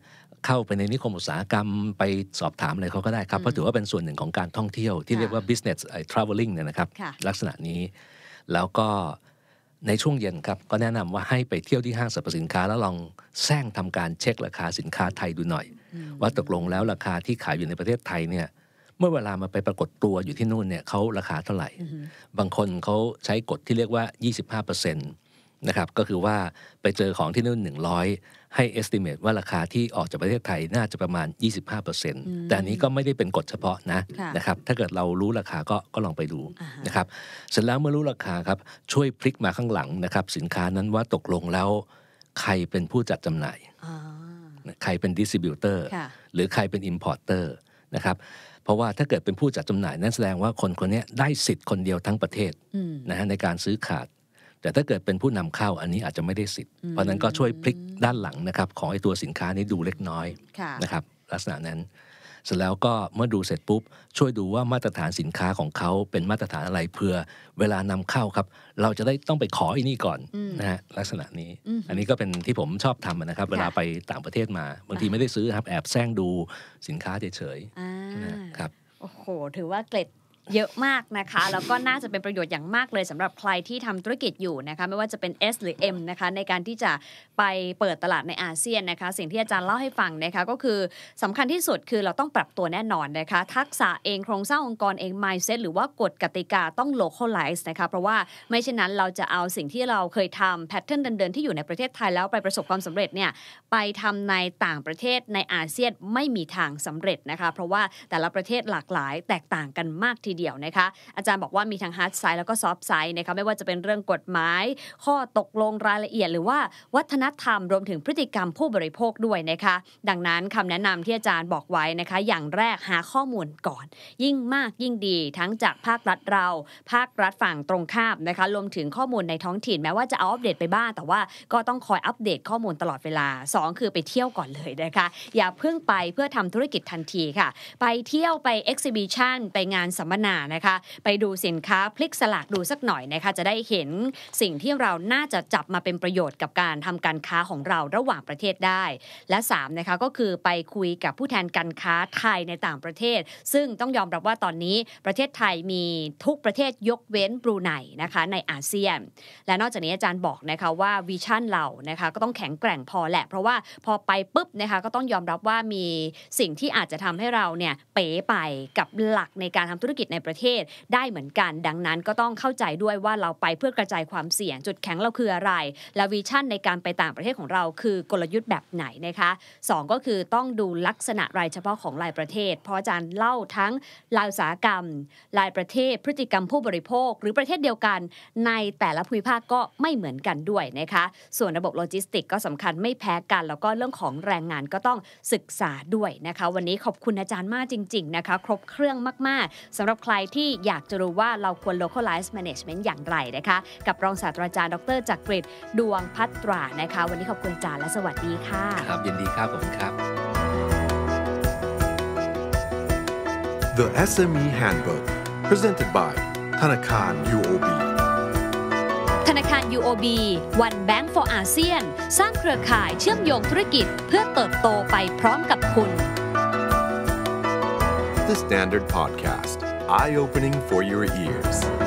เข้าไปในนิคมอุตสาหกรรมไปสอบถามอะไรเขาก็ได้ครับเพราะถือว่าเป็นส่วนหนึ่งของการท่องเที่ยวที่เรียกว่า business traveling เนี่ยนะครับลักษณะนี้แล้วก็ในช่วงเย็นครับก็แนะนำว่าให้ไปเที่ยวที่ห้างสรรพสินค้าแล้วลองแซงทำการเช็คราคาสินค้าไทยดูหน่อยว่าตกลงแล้วราคาที่ขายอยู่ในประเทศไทยเนี่ยเมื่อเวลามาไปปรากฏตัวอยู่ที่นู่นเนี่ยเขาราคาเท่าไหร่ บางคนเขาใช้กฎที่เรียกว่า 25%นะครับก็คือว่าไปเจอของที่นู่น 100 ให้ estimate ว่าราคาที่ออกจากประเทศไทยน่าจะประมาณ 25%แต่อันนี้ก็ไม่ได้เป็นกฎเฉพาะนะนะครับ ถ้าเกิดเรารู้ราคาก็ก็ลองไปดูนะครับ เสร็จแล้วเมื่อรู้ราคาครับช่วยพลิกมาข้างหลังนะครับ สินค้านั้นว่าตกลงแล้ว ใครเป็นผู้จัดจำหน่ายใครเป็นดิสติบิวเตอร์หรือใครเป็นอินพอร์เตอร์นะครับเพราะว่าถ้าเกิดเป็นผู้จัดจำหน่าย นั่นแสดงว่าคนคนนี้ได้สิทธิ์คนเดียวทั้งประเทศนะฮะในการซื้อขาด แต่ถ้าเกิดเป็นผู้นำเข้าอันนี้อาจจะไม่ได้สิทธิ์ เพราะนั้นก็ช่วยพลิกด้านหลังนะครับ ของไอ้ตัวสินค้านี้ดูเล็กน้อยนะครับ ลักษณะนั้นเสร็จแล้วก็เมื่อดูเสร็จปุ๊บ ช่วยดูว่ามาตรฐานสินค้าของเขาเป็นมาตรฐานอะไรเพื่อเวลานำเข้าครับ เราจะได้ต้องไปขออีนี่ก่อนนะฮะลักษณะนี้ อันนี้ก็เป็นที่ผมชอบทำนะครับ เวลาไปต่างประเทศมา บางทีไม่ได้ซื้อครับแอบแซงดูสินค้าเฉยๆนะครับโอ้โห ถือว่าเกร็ดเยอะมากนะคะ แล้วก็น่าจะเป็นประโยชน์อย่างมากเลยสำหรับใครที่ทำธุรกิจอยู่นะคะไม่ว่าจะเป็น S หรือ M นะคะในการที่จะไปเปิดตลาดในอาเซียนนะคะสิ่งที่อาจารย์เล่าให้ฟังนะคะก็คือสำคัญที่สุด คือเราต้องปรับตัวแน่นอนนะคะ ทักษะเองโครงสร้างองค์กรเอง mindset หรือว่ากฎกติกาต้อง localize นะคะเพราะว่าไม่เช่นนั้นเราจะเอาสิ่งที่เราเคยทำ pattern เดินๆที่อยู่ในประเทศไทยแล้วไปประสบความสำเร็จเนี่ยไปทำในต่างประเทศในอาเซียนไม่มีทางสำเร็จนะคะเพราะว่าแต่ละประเทศหลากหลายแตกต่างกันมากทีเดียวนะคะอาจารย์บอกว่ามีทั้งฮาร์ดไซด์แล้วก็ซอฟต์ไซด์นะคะไม่ว่าจะเป็นเรื่องกฎหมาย ข้อตกลงรายละเอียด หรือว่าวัฒนธรรม รวมถึงพฤติกรรมผู้บริโภคด้วยนะคะ ดังนั้นคำแนะนำที่อาจารย์บอกไว้นะคะอย่างแรกหาข้อมูลก่อน ยิ่งมากยิ่งดี ทั้งจากภาครัฐเรา ภาครัฐฝั่งตรงข้ามนะคะรวมถึงข้อมูลในท้องถิ่นแม้ว่าจะเอัปเดตไปบ้างแต่ว่าก็ต้องคอยอัปเดตข้อมูลตลอดเวลา 2 คือไปเที่ยวก่อนเลยนะคะอย่าเพิ่งไปเพื่อทำธุรกิจทันทีค่ะ ไปเที่ยวไปเอ็กซิบิชันไปงานสัมมนานานะคะไปดูสินค้าพลิกสลากดูสักหน่อยนะคะจะได้เห็นสิ่งที่เราน่าจะจับมาเป็นประโยชน์กับการทำการค้าของเราระหว่างประเทศได้ และ3นะคะก็คือไปคุยกับผู้แทนการค้าไทยในต่างประเทศซึ่งต้องยอมรับว่าตอนนี้ประเทศไทยมีทุกประเทศยกเว้นบรูไนนะคะในอาเซียนและนอกจากนี้อาจารย์บอกนะคะว่าวิชั่นเรานะคะก็ต้องแข็งแกร่งพอแหละเพราะว่าพอไปปุ๊บนะคะก็ต้องยอมรับว่ามีสิ่งที่อาจจะทำให้เราเนี่ยเป๋ไปกับหลักในการทำธุรกิจในประเทศได้เหมือนกัน ดังนั้นก็ต้องเข้าใจด้วยว่าเราไปเพื่อกระจายความเสี่ยงจุดแข็งเราคืออะไรและวิชั่นในการไปต่างประเทศของเรา คือกลยุทธ์แบบไหนนะคะ 2 ก็คือต้องดูลักษณะรายเฉพาะของรายประเทศเพราะอาจารย์เล่าทั้งรายอุตสาหกรรมรายประเทศ พฤติกรรมผู้บริโภค หรือประเทศเดียวกัน ในแต่ละภูมิภาคก็ไม่เหมือนกันด้วยนะคะส่วนระบบโลจิสติกก็สำคัญไม่แพ้กัน แล้วก็เรื่องของแรงงานก็ต้องศึกษาด้วยนะคะ วันนี้ขอบคุณอาจารย์มากจริง ๆนะคะ ครบเครื่องมาก ๆ สำหรับใครที่อยากจะรู้ว่าเราควร localize management อย่างไรนะคะ กับรองศาสตราจารย์ดรจักริดดวงพัตรานะคะวันนี้ขอบคุณจารย์และสวัสดีค่ะ ครับยินดีครับผมครับ The SME Handbook presented by ธนาคาร UOB ธนาคาร UOB One Bank for ASEAN สร้างเครือข่ายเชื่อมโยงธุรกิจเพื่อเติบโตไปพร้อมกับคุณ The Standard Podcast eye opening for your ears.